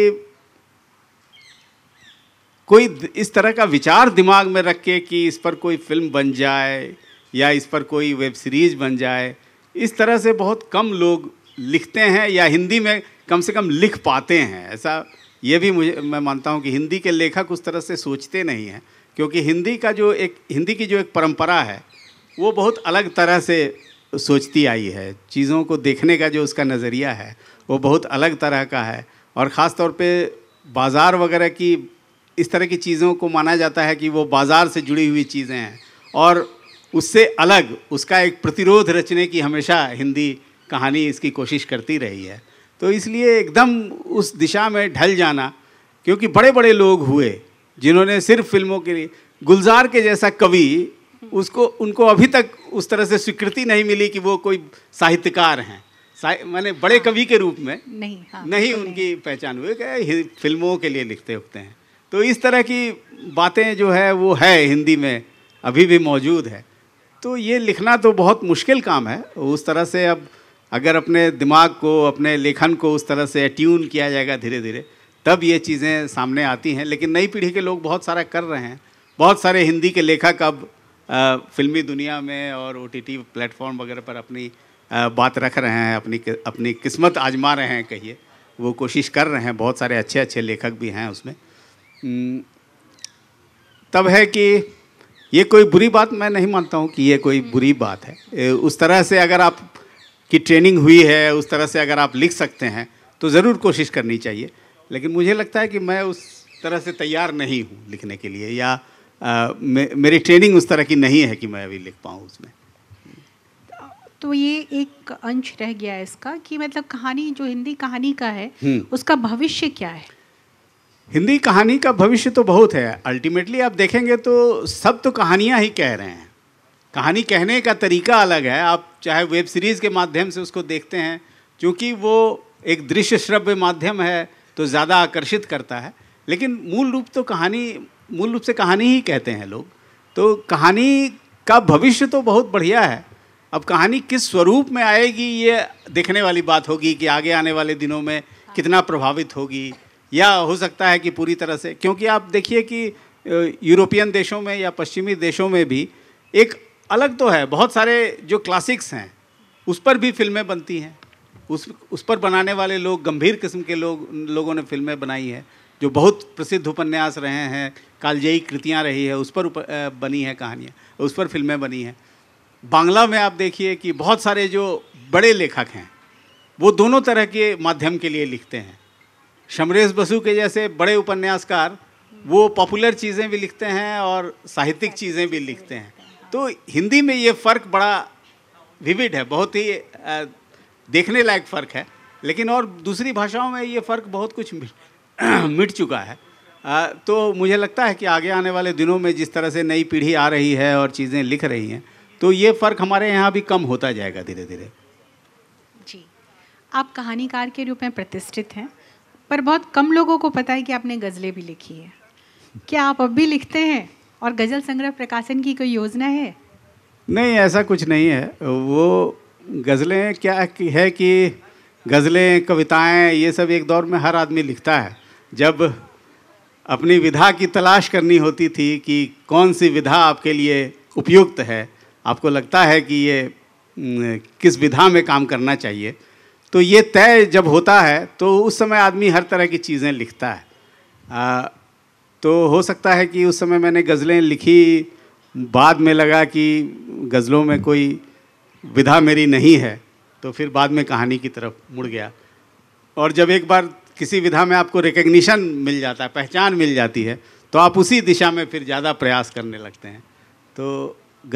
कोई इस तरह का विचार दिमाग में रख के कि इस पर कोई फिल्म बन जाए या इस पर कोई वेब सीरीज बन जाए इस तरह से बहुत कम लोग लिखते हैं या हिंदी में कम से कम लिख पाते हैं ऐसा ये भी मुझे मैं मानता हूँ कि हिंदी के लेखक उस तरह से सोचते नहीं हैं क्योंकि हिंदी का जो एक हिंदी की जो एक परंपरा है वो बहुत अलग तरह से सोचती आई है चीज़ों को देखने का जो उसका नज़रिया है वो बहुत अलग तरह का है और ख़ास तौर पर बाज़ार वगैरह की इस तरह की चीज़ों को माना जाता है कि वो बाज़ार से जुड़ी हुई चीज़ें हैं और उससे अलग उसका एक प्रतिरोध रचने की हमेशा हिंदी कहानी इसकी कोशिश करती रही है तो इसलिए एकदम उस दिशा में ढल जाना क्योंकि बड़े बड़े लोग हुए जिन्होंने सिर्फ फिल्मों के लिए गुलजार के जैसा कवि उसको उनको अभी तक उस तरह से स्वीकृति नहीं मिली कि वो कोई साहित्यकार हैं मैंने बड़े हाँ। कवि के रूप में नहीं हाँ, नहीं उनकी नहीं। पहचान हुई क्या फिल्मों के लिए लिखते उखते हैं तो इस तरह की बातें जो है वो है हिंदी में अभी भी मौजूद है तो ये लिखना तो बहुत मुश्किल काम है उस तरह से अब अगर अपने दिमाग को अपने लेखन को उस तरह से ट्यून किया जाएगा धीरे धीरे तब ये चीज़ें सामने आती हैं लेकिन नई पीढ़ी के लोग बहुत सारा कर रहे हैं बहुत सारे हिंदी के लेखक अब फिल्मी दुनिया में और ओ टी टी प्लेटफॉर्म वगैरह पर अपनी बात रख रहे हैं अपनी अपनी किस्मत आजमा रहे हैं कहिए वो कोशिश कर रहे हैं बहुत सारे अच्छे अच्छे लेखक भी हैं उसमें हम्म, तब है कि ये कोई बुरी बात मैं नहीं मानता हूँ कि ये कोई बुरी बात है उस तरह से अगर आप की ट्रेनिंग हुई है उस तरह से अगर आप लिख सकते हैं तो ज़रूर कोशिश करनी चाहिए लेकिन मुझे लगता है कि मैं उस तरह से तैयार नहीं हूँ लिखने के लिए या आ, मे, मेरी ट्रेनिंग उस तरह की नहीं है कि मैं अभी लिख पाऊँ उसमें तो ये एक अंश रह गया है इसका कि मतलब कहानी जो हिंदी कहानी का है हम्म। उसका भविष्य क्या है हिंदी कहानी का भविष्य तो बहुत है अल्टीमेटली आप देखेंगे तो सब तो कहानियाँ ही कह रहे हैं कहानी कहने का तरीका अलग है आप चाहे वेब सीरीज़ के माध्यम से उसको देखते हैं क्योंकि वो एक दृश्य श्रव्य माध्यम है तो ज़्यादा आकर्षित करता है लेकिन मूल रूप तो कहानी मूल रूप से कहानी ही कहते हैं लोग तो कहानी का भविष्य तो बहुत बढ़िया है अब कहानी किस स्वरूप में आएगी ये देखने वाली बात होगी कि आगे आने वाले दिनों में कितना प्रभावित होगी या हो सकता है कि पूरी तरह से क्योंकि आप देखिए कि यूरोपियन देशों में या पश्चिमी देशों में भी एक अलग तो है बहुत सारे जो क्लासिक्स हैं उस पर भी फिल्में बनती हैं उस उस पर बनाने वाले लोग गंभीर किस्म के लोग लोगों ने फिल्में बनाई हैं जो बहुत प्रसिद्ध उपन्यास रहे हैं कालजयी कृतियाँ रही है उस पर उप, बनी है कहानियाँ उस पर फिल्में बनी हैं बांग्ला में आप देखिए कि बहुत सारे जो बड़े लेखक हैं वो दोनों तरह के माध्यम के लिए लिखते हैं शमरेश बसु के जैसे बड़े उपन्यासकार वो पॉपुलर चीज़ें भी लिखते हैं और साहित्यिक चीज़ें भी लिखते हैं तो हिंदी में ये फ़र्क बड़ा विविड है बहुत ही देखने लायक फ़र्क है लेकिन और दूसरी भाषाओं में ये फ़र्क बहुत कुछ मिट चुका है तो मुझे लगता है कि आगे आने वाले दिनों में जिस तरह से नई पीढ़ी आ रही है और चीज़ें लिख रही हैं तो ये फ़र्क हमारे यहाँ भी कम होता जाएगा धीरे धीरे जी आप कहानीकार के रूप में प्रतिष्ठित हैं पर बहुत कम लोगों को पता है कि आपने गज़लें भी लिखी है क्या आप अब भी लिखते हैं और गज़ल संग्रह प्रकाशन की कोई योजना है नहीं ऐसा कुछ नहीं है वो गज़लें क्या है कि गज़लें कविताएं ये सब एक दौर में हर आदमी लिखता है जब अपनी विधा की तलाश करनी होती थी कि कौन सी विधा आपके लिए उपयुक्त है आपको लगता है कि ये किस विधा में काम करना चाहिए तो ये तय जब होता है तो उस समय आदमी हर तरह की चीज़ें लिखता है आ, तो हो सकता है कि उस समय मैंने गज़लें लिखी बाद में लगा कि गज़लों में कोई विधा मेरी नहीं है तो फिर बाद में कहानी की तरफ मुड़ गया और जब एक बार किसी विधा में आपको रिकग्निशन मिल जाता है पहचान मिल जाती है तो आप उसी दिशा में फिर ज़्यादा प्रयास करने लगते हैं तो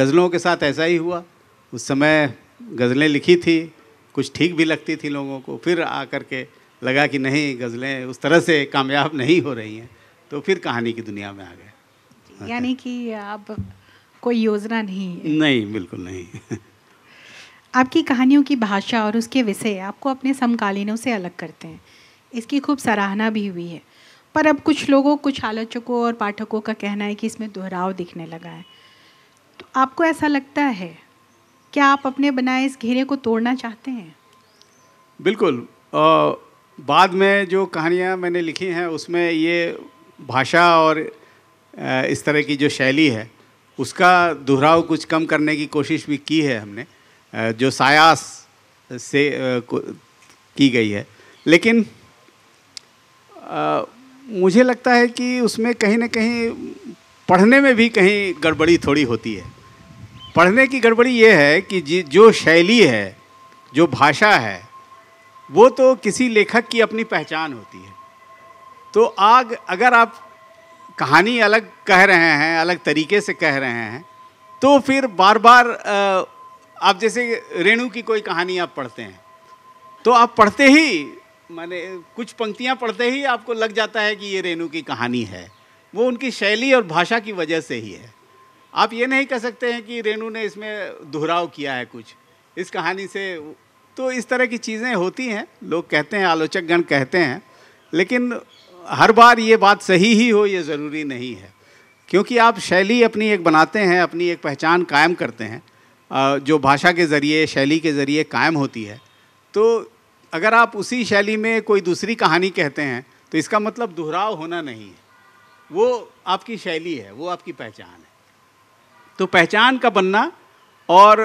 गज़लों के साथ ऐसा ही हुआ उस समय गज़लें लिखी थी कुछ ठीक भी लगती थी लोगों को फिर आ कर के लगा कि नहीं गज़लें उस तरह से कामयाब नहीं हो रही हैं तो फिर कहानी की दुनिया में आ गए यानी कि आप कोई योजना नहीं है। नहीं बिल्कुल नहीं आपकी कहानियों की भाषा और उसके विषय आपको अपने समकालीनों से अलग करते हैं इसकी खूब सराहना भी हुई है पर अब कुछ लोगों कुछ आलोचकों और पाठकों का कहना है कि इसमें दोहराव दिखने लगा है तो आपको ऐसा लगता है क्या आप अपने बनाए इस घेरे को तोड़ना चाहते हैं बिल्कुल आ, बाद में जो कहानियाँ मैंने लिखी हैं उसमें ये भाषा और इस तरह की जो शैली है उसका दोहराव कुछ कम करने की कोशिश भी की है हमने जो सायास से की गई है लेकिन आ, मुझे लगता है कि उसमें कहीं ना कहीं पढ़ने में भी कहीं गड़बड़ी थोड़ी होती है पढ़ने की गड़बड़ी ये है कि जो शैली है जो भाषा है वो तो किसी लेखक की अपनी पहचान होती है तो आग अगर आप कहानी अलग कह रहे हैं अलग तरीके से कह रहे हैं तो फिर बार बार आप जैसे रेणु की कोई कहानी आप पढ़ते हैं तो आप पढ़ते ही माने कुछ पंक्तियां पढ़ते ही आपको लग जाता है कि ये रेणु की कहानी है वो उनकी शैली और भाषा की वजह से ही है आप ये नहीं कह सकते हैं कि रेणु ने इसमें दोहराव किया है कुछ इस कहानी से तो इस तरह की चीज़ें होती हैं लोग कहते हैं आलोचकगण कहते हैं लेकिन हर बार ये बात सही ही हो ये ज़रूरी नहीं है क्योंकि आप शैली अपनी एक बनाते हैं अपनी एक पहचान कायम करते हैं जो भाषा के ज़रिए शैली के ज़रिए कायम होती है तो अगर आप उसी शैली में कोई दूसरी कहानी कहते हैं तो इसका मतलब दोहराव होना नहीं है वो आपकी शैली है वो आपकी पहचान है तो पहचान का बनना और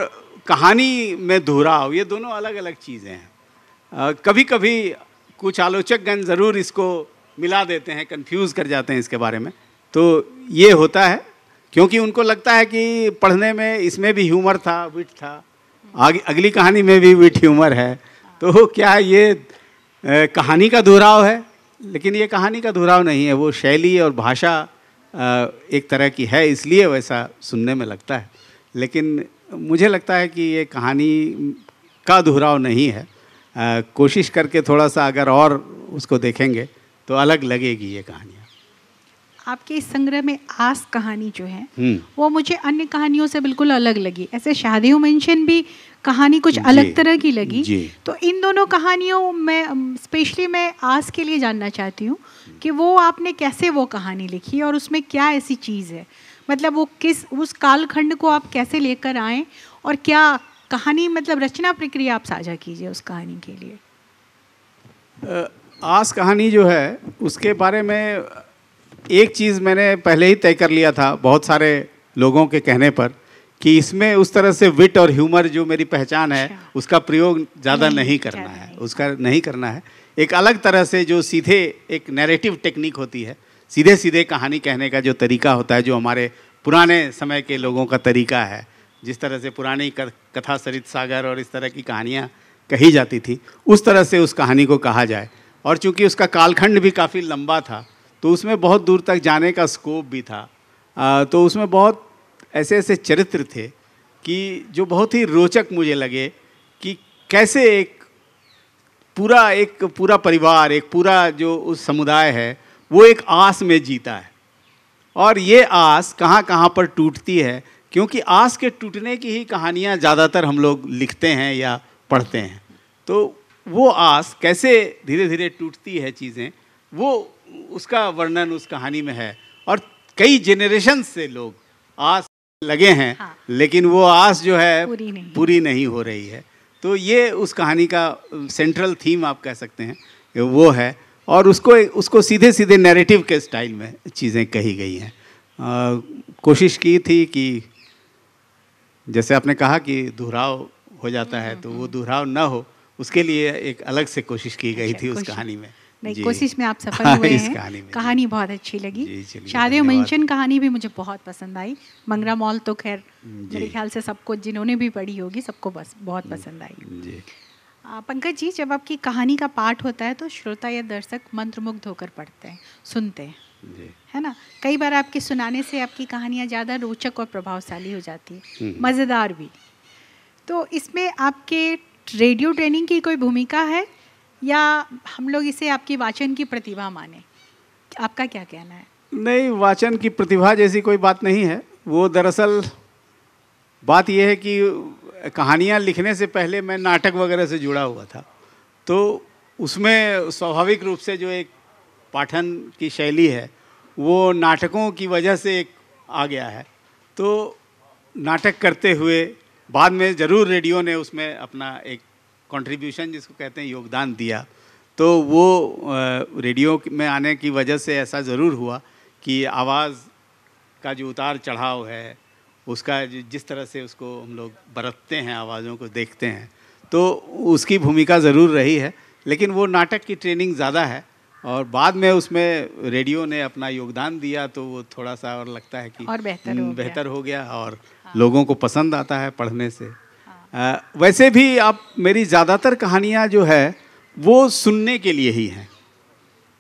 कहानी में धुराव ये दोनों अलग अलग चीज़ें हैं कभी कभी कुछ आलोचकगण ज़रूर इसको मिला देते हैं कंफ्यूज कर जाते हैं इसके बारे में तो ये होता है क्योंकि उनको लगता है कि पढ़ने में इसमें भी ह्यूमर था विट था आगे अगली कहानी में भी विट ह्यूमर है तो क्या ये ए, कहानी का दोहराव है लेकिन ये कहानी का दोहराव नहीं है वो शैली और भाषा एक तरह की है इसलिए वैसा सुनने में लगता है लेकिन मुझे लगता है कि ये कहानी का दोहराव नहीं है आ, कोशिश करके थोड़ा सा अगर और उसको देखेंगे तो अलग लगेगी ये कहानियाँ आपके इस संग्रह में आस कहानी जो है हम्म। वो मुझे अन्य कहानियों से बिल्कुल अलग लगी ऐसे शादी मेंशन भी कहानी कुछ अलग तरह की लगी तो इन दोनों कहानियों में स्पेशली मैं आस के लिए जानना चाहती हूँ कि वो आपने कैसे वो कहानी लिखी और उसमें क्या ऐसी चीज़ है मतलब वो किस उस कालखंड को आप कैसे लेकर आए और क्या कहानी मतलब रचना प्रक्रिया आप साझा कीजिए उस कहानी के लिए आस कहानी जो है उसके बारे में एक चीज़ मैंने पहले ही तय कर लिया था बहुत सारे लोगों के कहने पर कि इसमें उस तरह से विट और ह्यूमर जो मेरी पहचान है अच्छा। उसका प्रयोग ज़्यादा नहीं, नहीं करना है उसका नहीं करना है एक अलग तरह से जो सीधे एक नैरेटिव टेक्निक होती है सीधे सीधे कहानी कहने का जो तरीका होता है जो हमारे पुराने समय के लोगों का तरीका है जिस तरह से पुरानी कथा सरित सागर और इस तरह की कहानियाँ कही जाती थी उस तरह से उस कहानी को कहा जाए और चूँकि उसका कालखंड भी काफ़ी लंबा था तो उसमें बहुत दूर तक जाने का स्कोप भी था आ, तो उसमें बहुत ऐसे ऐसे चरित्र थे कि जो बहुत ही रोचक मुझे लगे कि कैसे एक पूरा एक पूरा परिवार एक पूरा जो उस समुदाय है वो एक आस में जीता है और ये आस कहाँ कहाँ पर टूटती है क्योंकि आस के टूटने की ही कहानियाँ ज़्यादातर हम लोग लिखते हैं या पढ़ते हैं तो वो आस कैसे धीरे धीरे टूटती है चीज़ें वो उसका वर्णन उस कहानी में है और कई जेनरेशन से लोग आस लगे हैं हाँ। लेकिन वो आस जो है पूरी नहीं, पूरी नहीं हो रही है तो ये उस कहानी का सेंट्रल थीम आप कह सकते हैं वो है और उसको उसको सीधे सीधे नैरेटिव के स्टाइल में चीज़ें कही गई हैं कोशिश की थी कि जैसे आपने कहा कि दोहराव हो जाता है हम्म, तो हम्म, वो हम्म। दोहराव ना हो उसके लिए एक अलग से कोशिश की गई अच्छा, थी उस कहानी में भाई कोशिश में आप सफल हुए हैं कहानी, कहानी बहुत अच्छी लगी शादी मंशन कहानी भी मुझे बहुत पसंद आई मंगरा हम्म। मॉल तो खैर मेरे ख्याल से सबको जिन्होंने भी पढ़ी होगी सबको बस बहुत हम्म। पसंद आई पंकज जी जब आपकी कहानी का पाठ होता है तो श्रोता या दर्शक मंत्रमुग्ध होकर पढ़ते हैं सुनते हैं है ना कई बार आपके सुनाने से आपकी कहानियाँ ज़्यादा रोचक और प्रभावशाली हो जाती है हम्म। मज़ेदार भी तो इसमें आपके रेडियो ट्रेनिंग की कोई भूमिका है या हम लोग इसे आपकी वाचन की प्रतिभा माने आपका क्या कहना है नहीं वाचन की प्रतिभा जैसी कोई बात नहीं है वो दरअसल बात यह है कि कहानियाँ लिखने से पहले मैं नाटक वगैरह से जुड़ा हुआ था तो उसमें स्वाभाविक रूप से जो एक पाठन की शैली है वो नाटकों की वजह से एक आ गया है तो नाटक करते हुए बाद में ज़रूर रेडियो ने उसमें अपना एक कंट्रीब्यूशन जिसको कहते हैं योगदान दिया तो वो रेडियो में आने की वजह से ऐसा ज़रूर हुआ कि आवाज़ का जो उतार चढ़ाव है उसका जिस तरह से उसको हम लोग बरतते हैं आवाज़ों को देखते हैं तो उसकी भूमिका ज़रूर रही है लेकिन वो नाटक की ट्रेनिंग ज़्यादा है और बाद में उसमें रेडियो ने अपना योगदान दिया तो वो थोड़ा सा और लगता है कि बेहतर हो हम्म, हो गया और हाँ। लोगों को पसंद आता है पढ़ने से वैसे भी आप मेरी ज़्यादातर कहानियाँ जो है वो सुनने के लिए ही हैं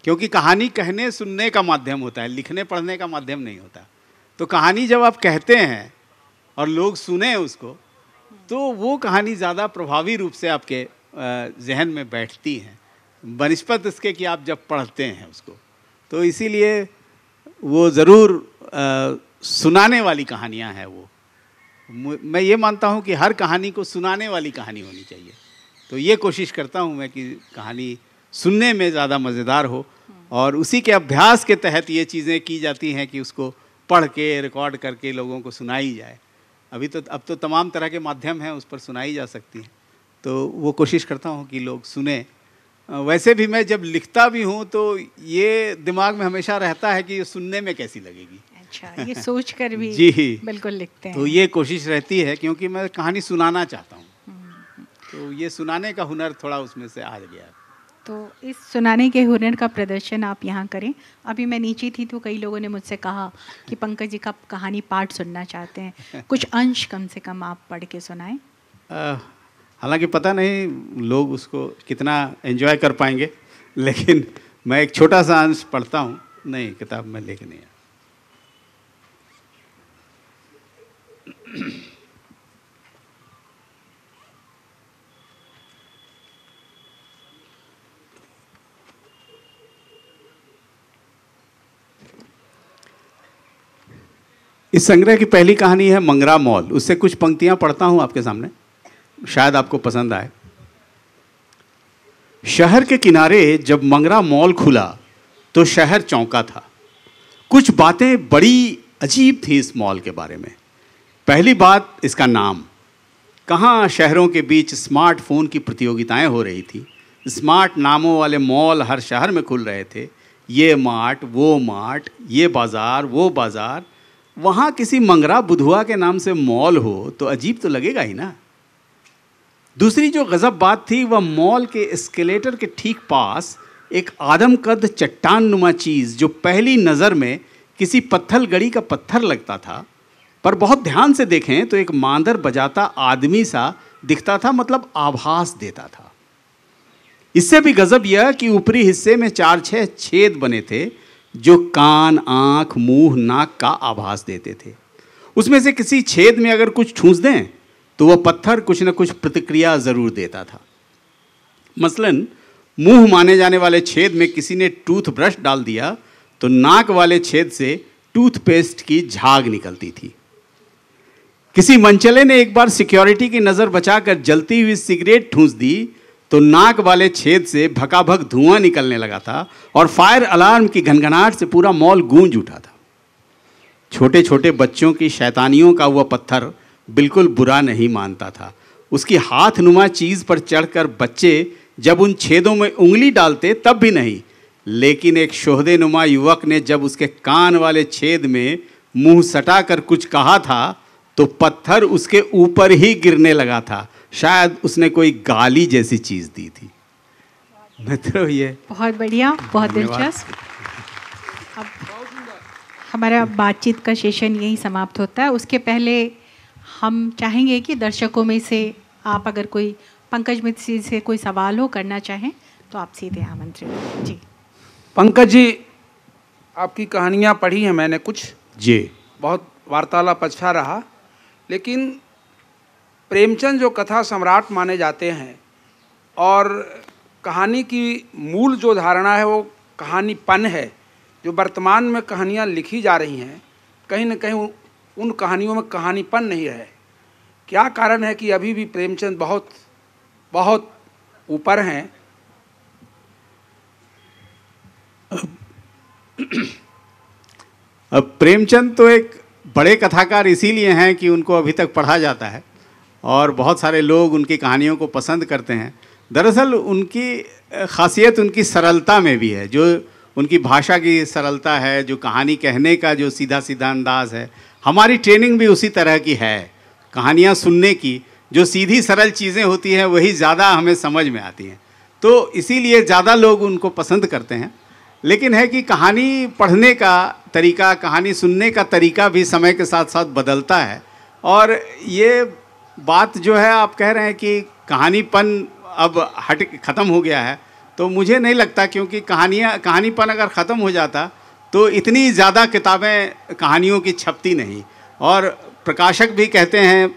क्योंकि कहानी कहने सुनने का माध्यम होता है लिखने पढ़ने का माध्यम नहीं होता तो कहानी जब आप कहते हैं और लोग सुने उसको तो वो कहानी ज़्यादा प्रभावी रूप से आपके जहन में बैठती हैं बनस्पत इसके कि आप जब पढ़ते हैं उसको तो इसीलिए वो ज़रूर सुनाने वाली कहानियाँ हैं वो मैं ये मानता हूँ कि हर कहानी को सुनाने वाली कहानी होनी चाहिए तो ये कोशिश करता हूँ मैं कि कहानी सुनने में ज़्यादा मज़ेदार हो और उसी के अभ्यास के तहत ये चीज़ें की जाती हैं कि उसको पढ़ के रिकॉर्ड करके लोगों को सुनाई जाए अभी तो अब तो तमाम तरह के माध्यम हैं उस पर सुनाई जा सकती है तो वो कोशिश करता हूँ कि लोग सुने वैसे भी मैं जब लिखता भी हूँ तो ये दिमाग में हमेशा रहता है कि ये सुनने में कैसी लगेगी अच्छा ये सोच कर भी जी बिल्कुल लिखते तो हैं तो ये कोशिश रहती है क्योंकि मैं कहानी सुनाना चाहता हूँ हम्म, हम्म। तो ये सुनाने का हुनर थोड़ा उसमें से आ गया तो इस सुनाने के हुनर का प्रदर्शन आप यहाँ करें अभी मैं नीचे थी तो कई लोगों ने मुझसे कहा कि पंकज जी का कहानी पाठ सुनना चाहते हैं कुछ अंश कम से कम आप पढ़ के सुनाएं हालांकि पता नहीं लोग उसको कितना एंजॉय कर पाएंगे लेकिन मैं एक छोटा सा अंश पढ़ता हूँ नहीं किताब में लेके नहीं आया इस संग्रह की पहली कहानी है मंगरा मॉल उससे कुछ पंक्तियां पढ़ता हूं आपके सामने शायद आपको पसंद आए शहर के किनारे जब मंगरा मॉल खुला तो शहर चौंका था कुछ बातें बड़ी अजीब थी इस मॉल के बारे में पहली बात इसका नाम कहाँ शहरों के बीच स्मार्टफोन की प्रतियोगिताएं हो रही थी स्मार्ट नामों वाले मॉल हर शहर में खुल रहे थे ये मार्ट वो मार्ट ये बाज़ार वो बाज़ार वहाँ किसी मंगरा बुधुआ के नाम से मॉल हो तो अजीब तो लगेगा ही ना दूसरी जो गज़ब बात थी वह मॉल के एस्केलेटर के ठीक पास एक आदम कद चट्टान नुमा चीज़ जो पहली नज़र में किसी पत्थल गड़ी का पत्थर लगता था पर बहुत ध्यान से देखें तो एक मांदर बजाता आदमी सा दिखता था मतलब आभास देता था इससे भी गजब यह कि ऊपरी हिस्से में चार छह छेद बने थे जो कान आंख मुंह नाक का आभास देते थे उसमें से किसी छेद में अगर कुछ ठूंस दें तो वह पत्थर कुछ न कुछ प्रतिक्रिया जरूर देता था मसलन मुंह माने जाने वाले छेद में किसी ने टूथब्रश डाल दिया तो नाक वाले छेद से टूथपेस्ट की झाग निकलती थी किसी मंचले ने एक बार सिक्योरिटी की नज़र बचाकर जलती हुई सिगरेट ठूंस दी तो नाक वाले छेद से भकाभक धुआं निकलने लगा था और फायर अलार्म की घनघनाहट से पूरा मॉल गूंज उठा था छोटे छोटे बच्चों की शैतानियों का वह पत्थर बिल्कुल बुरा नहीं मानता था उसकी हाथ नुमा चीज़ पर चढ़कर बच्चे जब उन छेदों में उंगली डालते तब भी नहीं लेकिन एक शोहदे नुमा युवक ने जब उसके कान वाले छेद में मुंह सटाकर कुछ कहा था तो पत्थर उसके ऊपर ही गिरने लगा था शायद उसने कोई गाली जैसी चीज दी थी मित्रों ये बहुत बढ़िया बहुत दिलचस्प अब हमारा बातचीत का सेशन यही समाप्त होता है उसके पहले हम चाहेंगे कि दर्शकों में से आप अगर कोई पंकज जी से कोई सवाल हो करना चाहें तो आप सीधे आमंत्रित जी पंकज जी आपकी कहानियाँ पढ़ी हैं मैंने कुछ जी बहुत वार्तालाप अच्छा रहा लेकिन प्रेमचंद जो कथा सम्राट माने जाते हैं और कहानी की मूल जो धारणा है वो कहानी पन है जो वर्तमान में कहानियाँ लिखी जा रही हैं कहीं ना कहीं उन कहानियों में कहानीपन नहीं है क्या कारण है कि अभी भी प्रेमचंद बहुत बहुत ऊपर हैं अब प्रेमचंद तो एक बड़े कथाकार इसीलिए हैं कि उनको अभी तक पढ़ा जाता है और बहुत सारे लोग उनकी कहानियों को पसंद करते हैं दरअसल उनकी खासियत उनकी सरलता में भी है जो उनकी भाषा की सरलता है जो कहानी कहने का जो सीधा सीधा अंदाज है हमारी ट्रेनिंग भी उसी तरह की है कहानियाँ सुनने की जो सीधी सरल चीज़ें होती हैं वही ज़्यादा हमें समझ में आती हैं तो इसीलिए ज़्यादा लोग उनको पसंद करते हैं लेकिन है कि कहानी पढ़ने का तरीका कहानी सुनने का तरीका भी समय के साथ साथ बदलता है और ये बात जो है आप कह रहे हैं कि कहानीपन अब हट ख़त्म हो गया है तो मुझे नहीं लगता क्योंकि कहानियाँ कहानीपन अगर ख़त्म हो जाता तो इतनी ज़्यादा किताबें कहानियों की छपती नहीं और प्रकाशक भी कहते हैं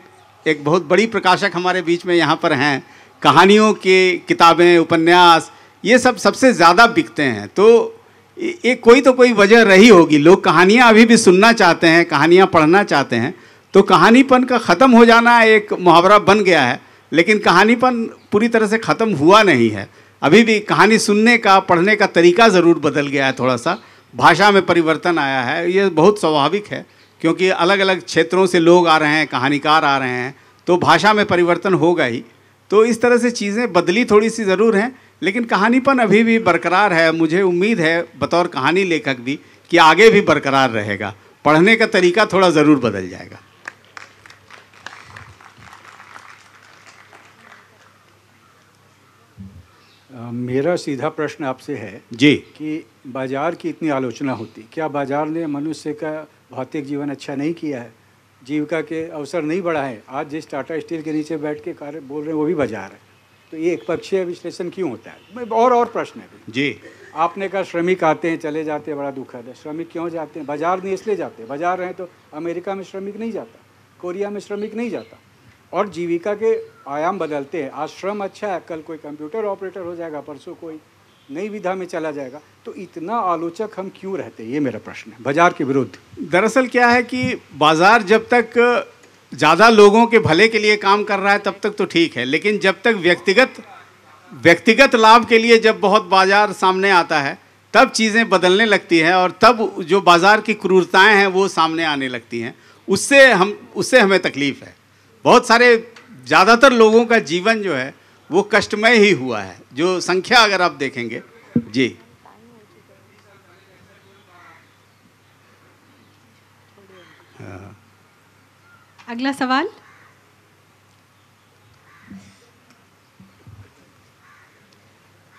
एक बहुत बड़ी प्रकाशक हमारे बीच में यहाँ पर हैं कहानियों की किताबें उपन्यास ये सब सबसे ज़्यादा बिकते हैं तो ये कोई तो कोई वजह रही होगी लोग कहानियाँ अभी भी सुनना चाहते हैं कहानियाँ पढ़ना चाहते हैं तो कहानीपन का ख़त्म हो जाना एक मुहावरा बन गया है लेकिन कहानीपन पूरी तरह से ख़त्म हुआ नहीं है अभी भी कहानी सुनने का पढ़ने का तरीका ज़रूर बदल गया है थोड़ा सा भाषा में परिवर्तन आया है ये बहुत स्वाभाविक है क्योंकि अलग अलग क्षेत्रों से लोग आ रहे हैं कहानीकार आ रहे हैं तो भाषा में परिवर्तन होगा ही तो इस तरह से चीज़ें बदली थोड़ी सी ज़रूर हैं लेकिन कहानीपन अभी भी बरकरार है मुझे उम्मीद है बतौर कहानी लेखक भी कि आगे भी बरकरार रहेगा पढ़ने का तरीका थोड़ा ज़रूर बदल जाएगा मेरा सीधा प्रश्न आपसे है जी कि बाजार की इतनी आलोचना होती क्या बाजार ने मनुष्य का भौतिक जीवन अच्छा नहीं किया है जीविका के अवसर नहीं बढ़ाए आज जिस टाटा स्टील के नीचे बैठ के कार्य बोल रहे हैं वो भी बाजार है तो ये एक पक्षीय विश्लेषण क्यों होता है और और प्रश्न है जी आपने कहा श्रमिक आते हैं चले जाते हैं बड़ा दुखद है श्रमिक क्यों जाते हैं बाजार नहीं इसलिए जाते हैं बाजार रहे तो अमेरिका में श्रमिक नहीं जाता कोरिया में श्रमिक नहीं जाता और जीविका के आयाम बदलते हैं आज श्रम अच्छा है कल कोई कंप्यूटर ऑपरेटर हो जाएगा परसों कोई नई विधा में चला जाएगा तो इतना आलोचक हम क्यों रहते ये मेरा प्रश्न है बाजार के विरुद्ध दरअसल क्या है कि बाजार जब तक ज़्यादा लोगों के भले के लिए काम कर रहा है तब तक तो ठीक है लेकिन जब तक व्यक्तिगत व्यक्तिगत लाभ के लिए जब बहुत बाजार सामने आता है तब चीज़ें बदलने लगती हैं और तब जो बाज़ार की क्रूरताएं हैं वो सामने आने लगती हैं उससे हम उससे हमें तकलीफ़ है बहुत सारे ज़्यादातर लोगों का जीवन जो है वो कष्टमय ही हुआ है जो संख्या अगर आप देखेंगे जी अगला सवाल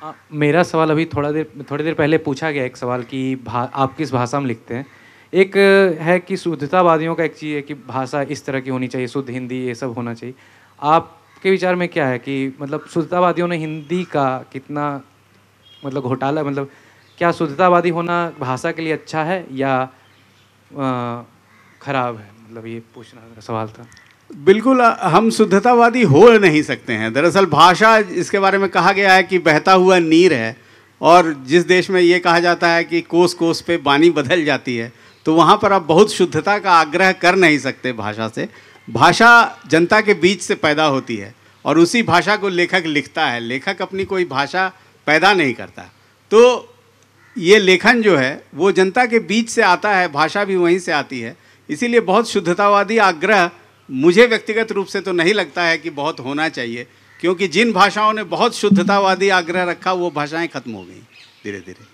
आ, मेरा सवाल अभी थोड़ा देर थोड़ी देर पहले पूछा गया एक सवाल कि आप किस भाषा में लिखते हैं एक है कि शुद्धतावादियों का एक चीज़ है कि भाषा इस तरह की होनी चाहिए शुद्ध हिंदी ये सब होना चाहिए आपके विचार में क्या है कि मतलब शुद्धतावादियों ने हिंदी का कितना मतलब घोटाला मतलब क्या शुद्धतावादी होना भाषा के लिए अच्छा है या खराब है मतलब ये पूछना मेरा सवाल था बिल्कुल हम शुद्धतावादी हो नहीं सकते हैं दरअसल भाषा इसके बारे में कहा गया है कि बहता हुआ नीर है और जिस देश में ये कहा जाता है कि कोस कोस पे बानी बदल जाती है तो वहाँ पर आप बहुत शुद्धता का आग्रह कर नहीं सकते भाषा से भाषा जनता के बीच से पैदा होती है और उसी भाषा को लेखक लिखता है लेखक अपनी कोई भाषा पैदा नहीं करता तो ये लेखन जो है वो जनता के बीच से आता है भाषा भी वहीं से आती है इसीलिए बहुत शुद्धतावादी आग्रह मुझे व्यक्तिगत रूप से तो नहीं लगता है कि बहुत होना चाहिए क्योंकि जिन भाषाओं ने बहुत शुद्धतावादी आग्रह रखा वो भाषाएं खत्म हो गई धीरे धीरे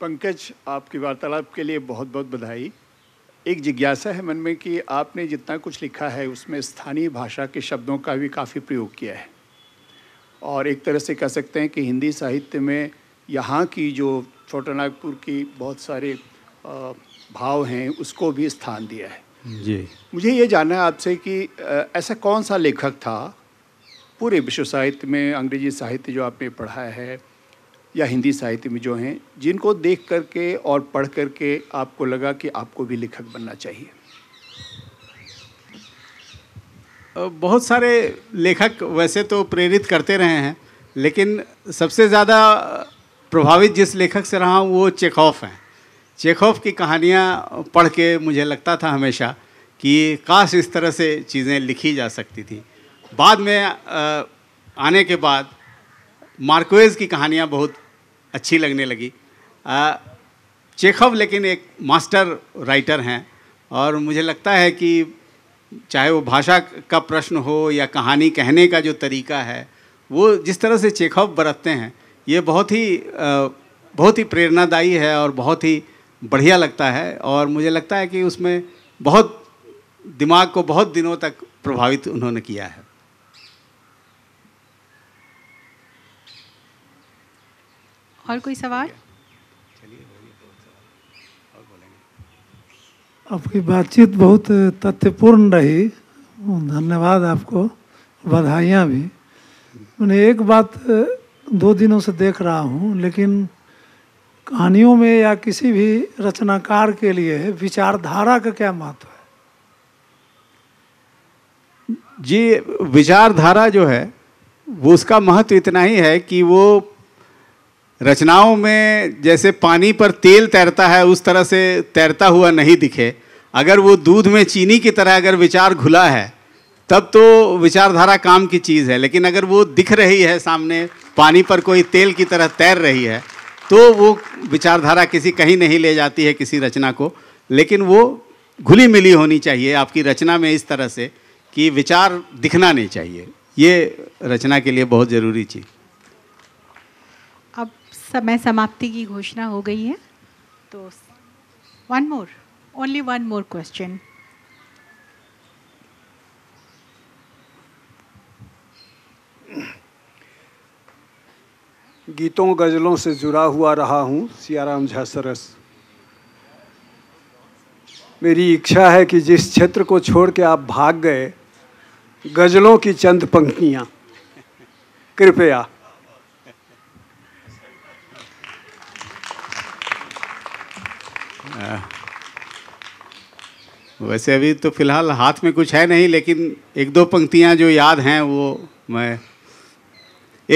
पंकज आपकी वार्तालाप के लिए बहुत बहुत बधाई एक जिज्ञासा है मन में कि आपने जितना कुछ लिखा है उसमें स्थानीय भाषा के शब्दों का भी काफ़ी प्रयोग किया है और एक तरह से कह सकते हैं कि हिंदी साहित्य में यहाँ की जो छोटा नागपुर की बहुत सारे भाव हैं उसको भी स्थान दिया है जी मुझे ये जानना है आपसे कि ऐसा कौन सा लेखक था पूरे विश्व साहित्य में अंग्रेजी साहित्य जो आपने पढ़ा है या हिंदी साहित्य में जो हैं जिनको देख करके और पढ़ करके आपको लगा कि आपको भी लेखक बनना चाहिए बहुत सारे लेखक वैसे तो प्रेरित करते रहे हैं लेकिन सबसे ज़्यादा प्रभावित जिस लेखक से रहा हूँ वो चेखौफ हैं चेखौफ की कहानियाँ पढ़ के मुझे लगता था हमेशा कि काश इस तरह से चीज़ें लिखी जा सकती थी बाद में आने के बाद मार्कोज की कहानियाँ बहुत अच्छी लगने लगी चेखव लेकिन एक मास्टर राइटर हैं और मुझे लगता है कि चाहे वो भाषा का प्रश्न हो या कहानी कहने का जो तरीका है वो जिस तरह से चेखव बरतते हैं ये बहुत ही बहुत ही प्रेरणादायी है और बहुत ही बढ़िया लगता है और मुझे लगता है कि उसमें बहुत दिमाग को बहुत दिनों तक प्रभावित उन्होंने किया है और कोई सवाल आपकी बातचीत बहुत तथ्यपूर्ण रही धन्यवाद आपको बधाइयाँ भी मैंने एक बात दो दिनों से देख रहा हूँ लेकिन कहानियों में या किसी भी रचनाकार के लिए विचारधारा का क्या महत्व है जी विचारधारा जो है वो उसका महत्व इतना ही है कि वो रचनाओं में जैसे पानी पर तेल तैरता है उस तरह से तैरता हुआ नहीं दिखे अगर वो दूध में चीनी की तरह अगर विचार घुला है तब तो विचारधारा काम की चीज़ है लेकिन अगर वो दिख रही है सामने पानी पर कोई तेल की तरह तैर रही है तो वो विचारधारा किसी कहीं नहीं ले जाती है किसी रचना को लेकिन वो घुली मिली होनी चाहिए आपकी रचना में इस तरह से कि विचार दिखना नहीं चाहिए ये रचना के लिए बहुत ज़रूरी चीज़ समय समाप्ति की घोषणा हो गई है तो one more only one more question गीतों गज़लों से जुड़ा हुआ रहा हूँ सियाराम झा सरस मेरी इच्छा है कि जिस क्षेत्र को छोड़ के आप भाग गए गज़लों की चंद पंक्तियाँ कृपया हाँ। वैसे अभी तो फिलहाल हाथ में कुछ है नहीं लेकिन एक दो पंक्तियां जो याद हैं वो मैं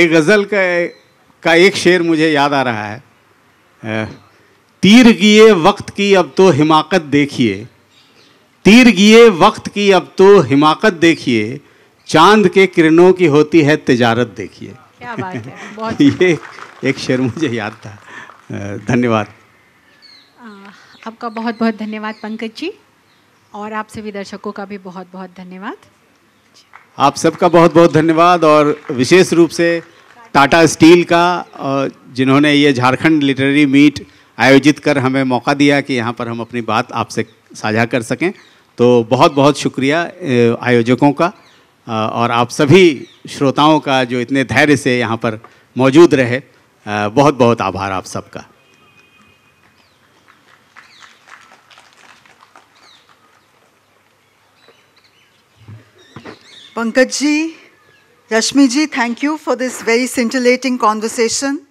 एक गज़ल का का एक शेर मुझे याद आ रहा है तीर गिए वक्त की अब तो हिमाकत देखिए तीर गिए वक्त की अब तो हिमाकत देखिए चांद के किरणों की होती है तिजारत देखिए क्या बात है बहुत ये एक शेर मुझे याद था धन्यवाद आपका बहुत बहुत धन्यवाद पंकज जी और आप सभी दर्शकों का भी बहुत बहुत धन्यवाद आप सबका बहुत बहुत धन्यवाद और विशेष रूप से टाटा स्टील का जिन्होंने ये झारखंड लिटरेरी मीट आयोजित कर हमें मौका दिया कि यहाँ पर हम अपनी बात आपसे साझा कर सकें तो बहुत बहुत शुक्रिया आयोजकों का और आप सभी श्रोताओं का जो इतने धैर्य से यहाँ पर मौजूद रहे बहुत बहुत आभार आप सबका Pankaj ji, Rashmi ji, thank you for this very scintillating conversation.